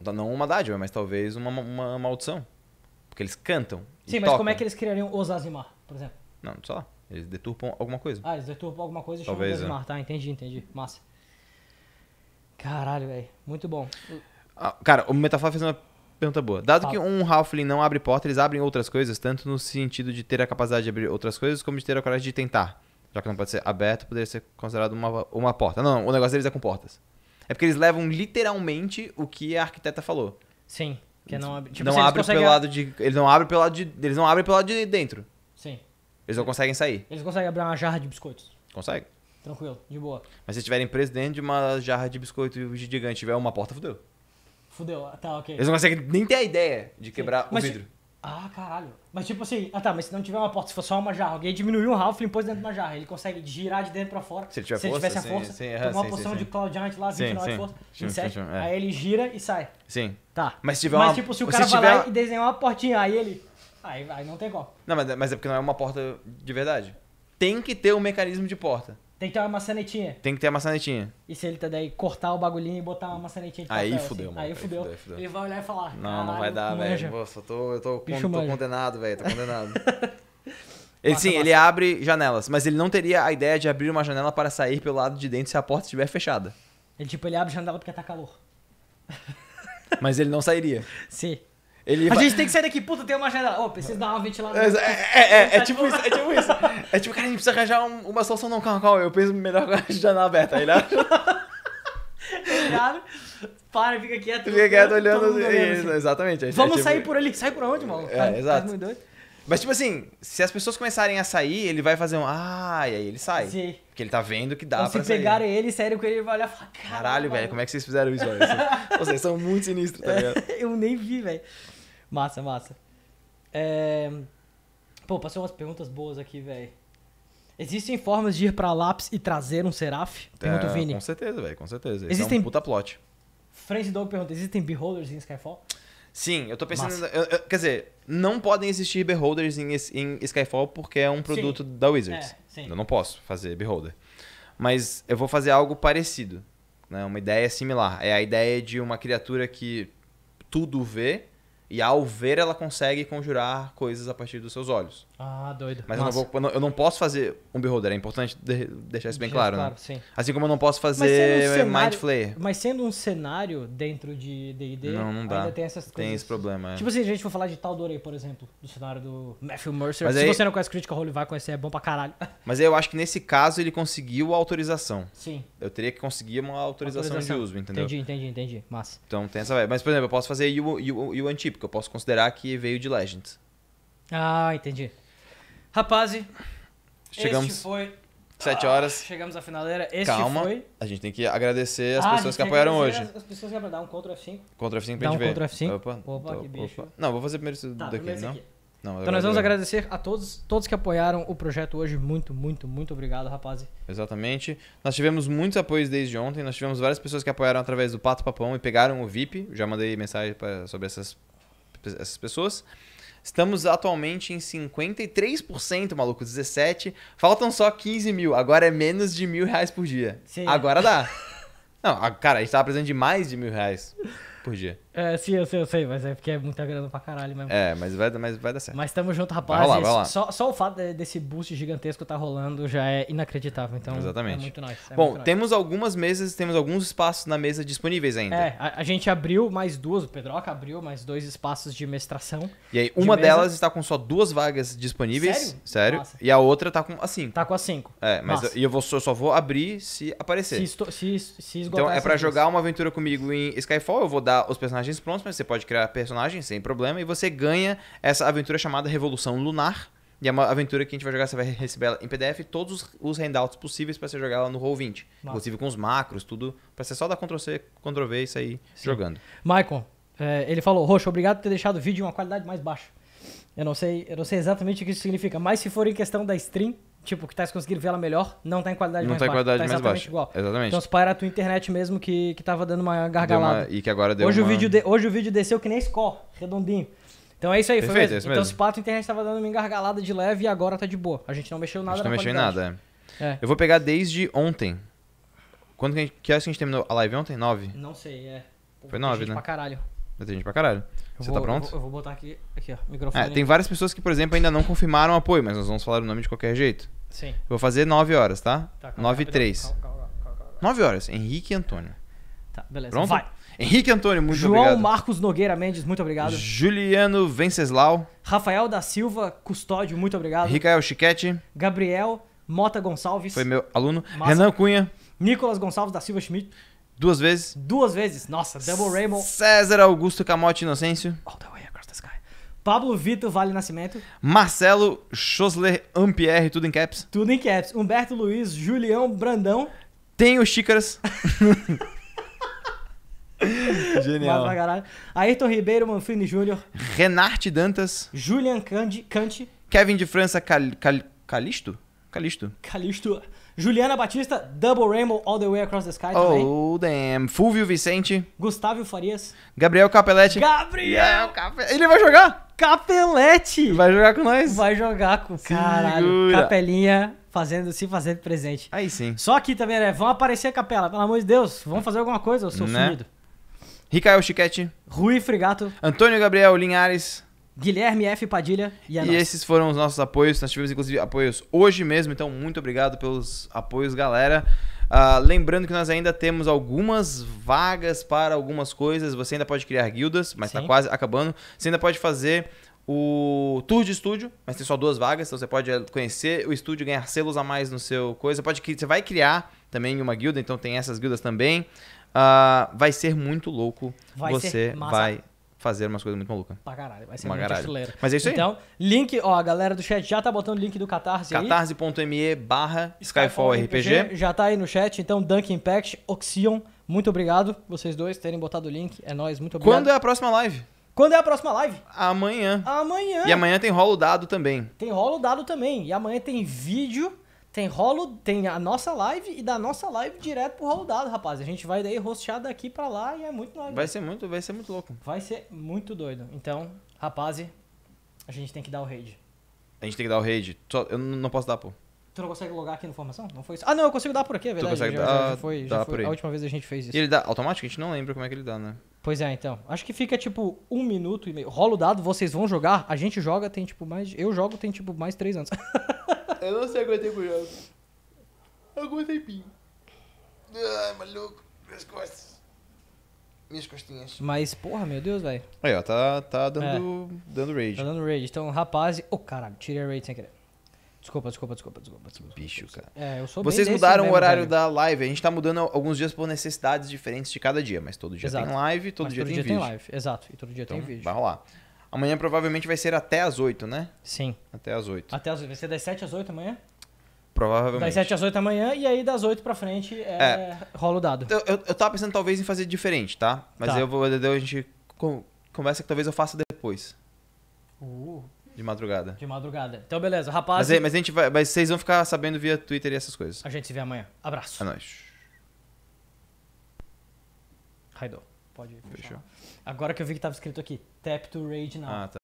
B: Não uma dádiva, mas talvez uma, uma maldição. Porque eles cantam. Sim, mas tocam. como é que
A: eles criariam os Azimar? por exemplo.
B: Não, só. Eles deturpam alguma coisa.
A: Ah, eles deturpam alguma coisa e Talvez, chamam de Desmar, é. tá? Entendi, entendi. Massa. Caralho, velho. Muito bom.
B: Ah, cara, o Metafora fez uma pergunta boa. Dado Fala. que um Halfling não abre porta, eles abrem outras coisas, tanto no sentido de ter a capacidade de abrir outras coisas, como de ter a coragem de tentar. Já que não pode ser aberto, poderia ser considerado uma, uma porta. Não, não, o negócio deles é com portas. É porque eles levam literalmente o que a arquiteta falou. Sim. Que não, tipo, não assim, abre conseguem... pelo lado de. Eles não abrem pelo lado de. Eles não abrem pelo lado de dentro. Eles não conseguem sair.
A: Eles conseguem abrir uma jarra de biscoitos. Consegue. Tranquilo, de boa.
B: Mas se estiverem presos dentro de uma jarra de biscoito gigante tiver uma porta, fudeu.
A: Fudeu, ah, tá, ok. Eles não conseguem nem ter a ideia
B: de quebrar Sim. o vidro. Se...
A: Ah, caralho. Mas tipo assim, ah tá, mas se não tiver uma porta, se for só uma jarra, alguém diminuiu o Ralph e pôs dentro de uma jarra. Ele consegue girar de dentro pra fora. Se ele, tiver se ele força, tivesse a força, sim, é, sim, uma poção de Cloud Giant lá, 29 sim, de força, 27. é. Aí ele gira e sai. Sim. Tá. Mas se tiver mas, uma... tipo, se o cara se vai tiver... lá e desenhar uma portinha, aí ele. Aí, aí não tem como.
B: Não, mas, é, mas é porque não é uma porta de verdade. Tem que ter um mecanismo de porta.
A: Tem que ter uma maçanetinha.
B: Tem que ter uma maçanetinha.
A: E se ele tá daí cortar o bagulhinho e botar uma maçanetinha de papel, assim. Aí fudeu, assim? mano. Aí, fudeu. fudeu. Ele vai olhar e falar. Não, não vai dar, velho.
B: eu tô, eu tô, con tô condenado, velho. Tô (laughs) condenado. ele, sim, massa. ele abre janelas, mas ele não teria a ideia de abrir uma janela para sair pelo lado de dentro se a porta estiver fechada.
A: Ele, tipo, ele abre janela porque tá calor.
B: mas ele não sairia. Sim. Ele a vai... gente tem
A: que sair daqui, puta, tem uma janela. Ô, oh, preciso dar uma ventilada. É, é, é, é, é, tipo
B: isso, é tipo isso. (laughs) É tipo, cara, a gente precisa arranjar um, uma solução, não, calma, calma. Eu penso melhor com a janela aberta. Aí ele acha. ele
A: abre, para, fica quieto. Fica quieto olhando. olhando
B: assim. Exatamente. Gente, é é Vamos tipo... sair
A: por ali. Sai por onde, maluco? É, exato.
B: Tá mas, tipo assim, se as pessoas começarem a sair, ele vai fazer um. Ah, e aí ele sai. Sim. Porque ele tá vendo que dá Ou pra se sair. Se pegarem
A: ele, sério, com ele, ele vai olhar e
B: falar: caralho, velho, como é que vocês fizeram isso? Vocês são muito sinistros, tá (laughs) ligado?
A: Eu nem vi, velho.
B: Massa, massa.
A: É... Pô, passou umas perguntas boas aqui, velho. Existem formas de ir pra Lápis e trazer um Seraph? Pergunta é, o Vini. Com certeza, velho, com certeza. Existem... é um puta plot. Francis Dog pergunta, existem Beholders em Skyfall?
B: Sim, eu tô pensando... Eu, eu, quer dizer, não podem existir Beholders em, em Skyfall porque é um produto sim. da Wizards. É, sim. Eu não posso fazer Beholder. Mas eu vou fazer algo parecido, né? uma ideia similar. É a ideia de uma criatura que tudo vê e ao ver, ela consegue conjurar coisas a partir dos seus olhos. Ah, doido. Mas eu não, vou, eu não, eu não posso fazer um Beholder, é importante de, deixar isso bem claro, claro, né? Sim. Assim como eu não posso fazer um cenário, Mind Flayer.
A: Mas sendo um cenário dentro de D&D, ainda tem essas coisas. Tem esse problema, é. Tipo assim, se a gente for falar de Tal'Dorei, por exemplo, do cenário do Matthew Mercer. Mas se aí, você não conhece Critical Role, vai conhecer, é bom pra caralho. (laughs)
B: Mas eu acho que nesse caso ele conseguiu a autorização. Sim. Eu teria que conseguir uma autorização, autorização. de uso, entendeu? Entendi,
A: entendi, entendi. Massa.
B: Então tem essa... Mas, por exemplo, eu posso fazer o Antípico porque eu posso considerar que veio de Legends.
A: Ah, entendi. Rapaz, chegamos. Este foi. Sete ah, horas. Ah, chegamos à finaleira. Este Calma, foi...
B: a gente tem que agradecer as ah, pessoas que apoiaram hoje.
A: As pessoas que apoiaram. Dá um Ctrl F5.
B: Ctrl F5 pra Dá gente um ver. Ctrl F5. Opa, opa tô, que bicho. Opa. Não, vou fazer primeiro isso tá, daqui, não? Aqui. Não, então nós vamos
A: agradecer a todos, todos que apoiaram o projeto hoje. Muito, muito, muito obrigado, rapaz.
B: Exatamente. Nós tivemos muitos apoios desde ontem. Nós tivemos várias pessoas que apoiaram através do Pato Papão e pegaram o VIP. Já mandei mensagem pra, sobre essas essas pessoas. Estamos atualmente em 53%, maluco, 17. Faltam só 15 mil. Agora é menos de mil reais por dia. Sim. Agora dá. (laughs) Não, cara, a gente tava precisando de mais de mil reais por dia.
A: É, sim, eu sei, eu sei, mas é porque é muita grana pra caralho mesmo. É,
B: mas vai, mas vai dar certo. Mas tamo junto, rapaz. Vai lá, vai lá.
A: Só, só o fato desse boost gigantesco tá rolando já é inacreditável, então Exatamente. é muito nóis. É Bom, muito
B: temos algumas mesas, temos alguns espaços na mesa disponíveis ainda. É,
A: a, a, gente abriu mais duas, o Pedroca abriu mais dois espaços de mestração. E aí, uma de delas
B: está com só duas vagas disponíveis. Sério? Sério. Nossa. E a outra tá com a ah, cinco. Tá com a cinco. É, mas eu, e eu, vou, eu só vou abrir se aparecer. Se, esto, se, se então, esgotar Então é para jogar uma aventura comigo em Skyfall, eu vou dar os personagens personagens prontos, mas você pode criar personagens sem problema e você ganha essa aventura chamada Revolução Lunar. E é uma aventura que a gente vai jogar, você vai receber ela em PDF, todos os handouts possíveis para você jogar ela no Roll20. Inclusive com os macros, tudo, para você só dar Ctrl-C, Ctrl-V e sair Sim. jogando.
A: Michael, é, ele falou, Roxo, obrigado por ter deixado o vídeo em uma qualidade mais baixa. Eu não sei, eu não sei exatamente o que isso significa, mas se for em questão da stream, tipo, que tá conseguindo ver ela melhor, não tá em qualidade não mais tá em qualidade tá mais baixa. Igual. Exatamente. Então, se pá, era a tua internet mesmo que, que tava dando uma gargalada. Uma... E que agora deu hoje, uma... o vídeo de... hoje o vídeo desceu que nem score, redondinho. Então é isso aí, Perfeito, foi mesmo. É mesmo. Então, se pá, a tua internet tava dando uma engargalada de leve e agora tá de boa. A gente não mexeu nada A gente não mexeu em nada,
B: é. Eu vou pegar desde ontem. Quando que, a gente, que horas que a gente terminou a live ontem? Nove.
A: Não sei, é. Foi nove, né? Pra caralho. Vai gente pra caralho. Você tá vou, tá pronto? Eu vou, eu vou, botar aqui, aqui ó, microfone. É, tem
B: várias pessoas que, por exemplo, ainda não confirmaram apoio, mas nós vamos falar o nome de qualquer jeito. Sim. Vou fazer 9 horas, tá? tá calma, 9 e 3. 9 horas, Henrique e Antônio. Tá, beleza. Pronto? Vai. Henrique Antônio, muito João obrigado. João
A: Marcos Nogueira Mendes, muito obrigado.
B: Juliano Venceslau. Rafael da Silva Custódio, muito obrigado. Ricael Chiquete. Gabriel Mota Gonçalves. Foi meu aluno. Massa. Renan Cunha. Nicolas Gonçalves da Silva Schmidt. Duas vezes? Duas vezes. Nossa, Double Rainbow. César Augusto Camote Inocêncio. All the way across the sky. Pablo Vitor Vale Nascimento. Marcelo Chosler Ampierre, tudo em caps. Tudo em caps. Humberto Luiz, Julião Brandão. Tem os xícaras. (laughs) Genial. Pra Ayrton Ribeiro Manfrini Júnior. Renate Dantas. Julian Cante. Kevin de França Cal, Cal, Calisto? Calisto.
A: Calisto Juliana Batista, Double Rainbow All the Way Across the Sky também.
B: Oh, damn. Fulvio Vicente. Gustavo Farias. Gabriel Capelete. Gabriel
A: Capelete. Ele vai jogar? Capelete. Vai jogar com nós. Vai jogar com... Segura. Caralho. Capelinha fazendo, se fazendo presente. Aí sim. Só aqui também, né? Vão aparecer a capela. Pelo amor de Deus. vão fazer alguma coisa, eu sou né?
B: Ricael Chiquete. Rui Frigato. Antônio Gabriel Linhares. Guilherme F. Padilha e é E nossa. esses foram os nossos apoios. Nós tivemos, inclusive, apoios hoje mesmo, então muito obrigado pelos apoios, galera. Uh, lembrando que nós ainda temos algumas vagas para algumas coisas. Você ainda pode criar guildas, mas está quase acabando. Você ainda pode fazer o tour de estúdio, mas tem só duas vagas, então você pode eh, conhecer o estúdio, ganhar selos a mais no seu coisa. Pode, você vai criar também uma guilda, então tem essas guildas também. Uh, vai ser muito louco. Vai você vai fazer umas coisas muito malucas. Pra caralho, vai ser Uma muito Mas é isso aí. Então,
A: link, ó, a galera do chat já tá botando o link do Catarse Catarse.me
B: barra Skyfall RPG.
A: Já tá aí no chat, então Dunk Impact, Oxion, muito obrigado vocês
B: dois terem botado o link, é nóis, muito obrigado. Quando é a
A: próxima live? Quando é a próxima live? Amanhã. Amanhã. E amanhã tem rolo
B: dado também.
A: Tem rolo dado também. E amanhã tem vídeo tem rolo, tem a nossa live e da nossa live direto pro rolo dado, rapaz. A gente vai daí rostear daqui para lá e é muito nóis. Vai ser muito, vai ser muito louco. Vai ser muito doido. Então, rapaz, a gente tem que dar o raid.
B: A gente tem que dar o raid. Só, eu não posso dar, pô.
A: Tu não consegue logar aqui no formação? Não foi isso? Ah, não, eu consigo dar por aqui, é verdade. Tu consegue já, dar, já foi, já foi. A última vez que a gente fez isso.
B: E ele dá automático? A gente não lembra como é que ele dá, né?
A: Pois é, então. Acho que fica tipo um minuto e meio. Rola o dado, vocês vão jogar. A gente joga, tem tipo mais. Eu jogo, tem tipo mais três anos.
B: (laughs) eu não sei quanto tempo eu jogo. Algum tempinho. Ai, maluco. Minhas costas. Minhas costinhas. Mas, porra, meu Deus, velho. Aí, ó, tá, tá dando, é. dando rage. Tá dando
A: rage. Então, rapaz. Ô, oh, caralho, tirei a rage sem querer. Desculpa, desculpa, desculpa, desculpa. desculpa Bicho, desculpa. cara. É, eu sou Vocês mudaram mesmo, o horário velho.
B: da live. A gente tá mudando alguns dias por necessidades diferentes de cada dia, mas todo dia Exato. tem live, todo mas dia todo tem dia vídeo. Tem live. Exato, e todo dia então, tem vídeo. Vai rolar. Amanhã provavelmente vai ser até as 8, né? Sim. Até as 8.
A: Até as 8. Vai ser das 7 às 8 amanhã?
B: Provavelmente. Das 7
A: às 8 amanhã e aí das 8 pra frente é, é. rola o dado.
B: Eu, eu, eu, tava pensando talvez em fazer diferente, tá? Mas tá. eu vou. A gente conversa que talvez eu faça depois. Uh. De madrugada. De madrugada. Então, beleza, rapaz. Mas, mas a gente vai. Mas vocês vão ficar sabendo via Twitter e essas coisas.
A: A gente se vê amanhã. Abraço. É nóis. Raidou. Pode fechar. Fechou. Agora que eu vi que tava escrito aqui, tap to rage now. Ah, tá.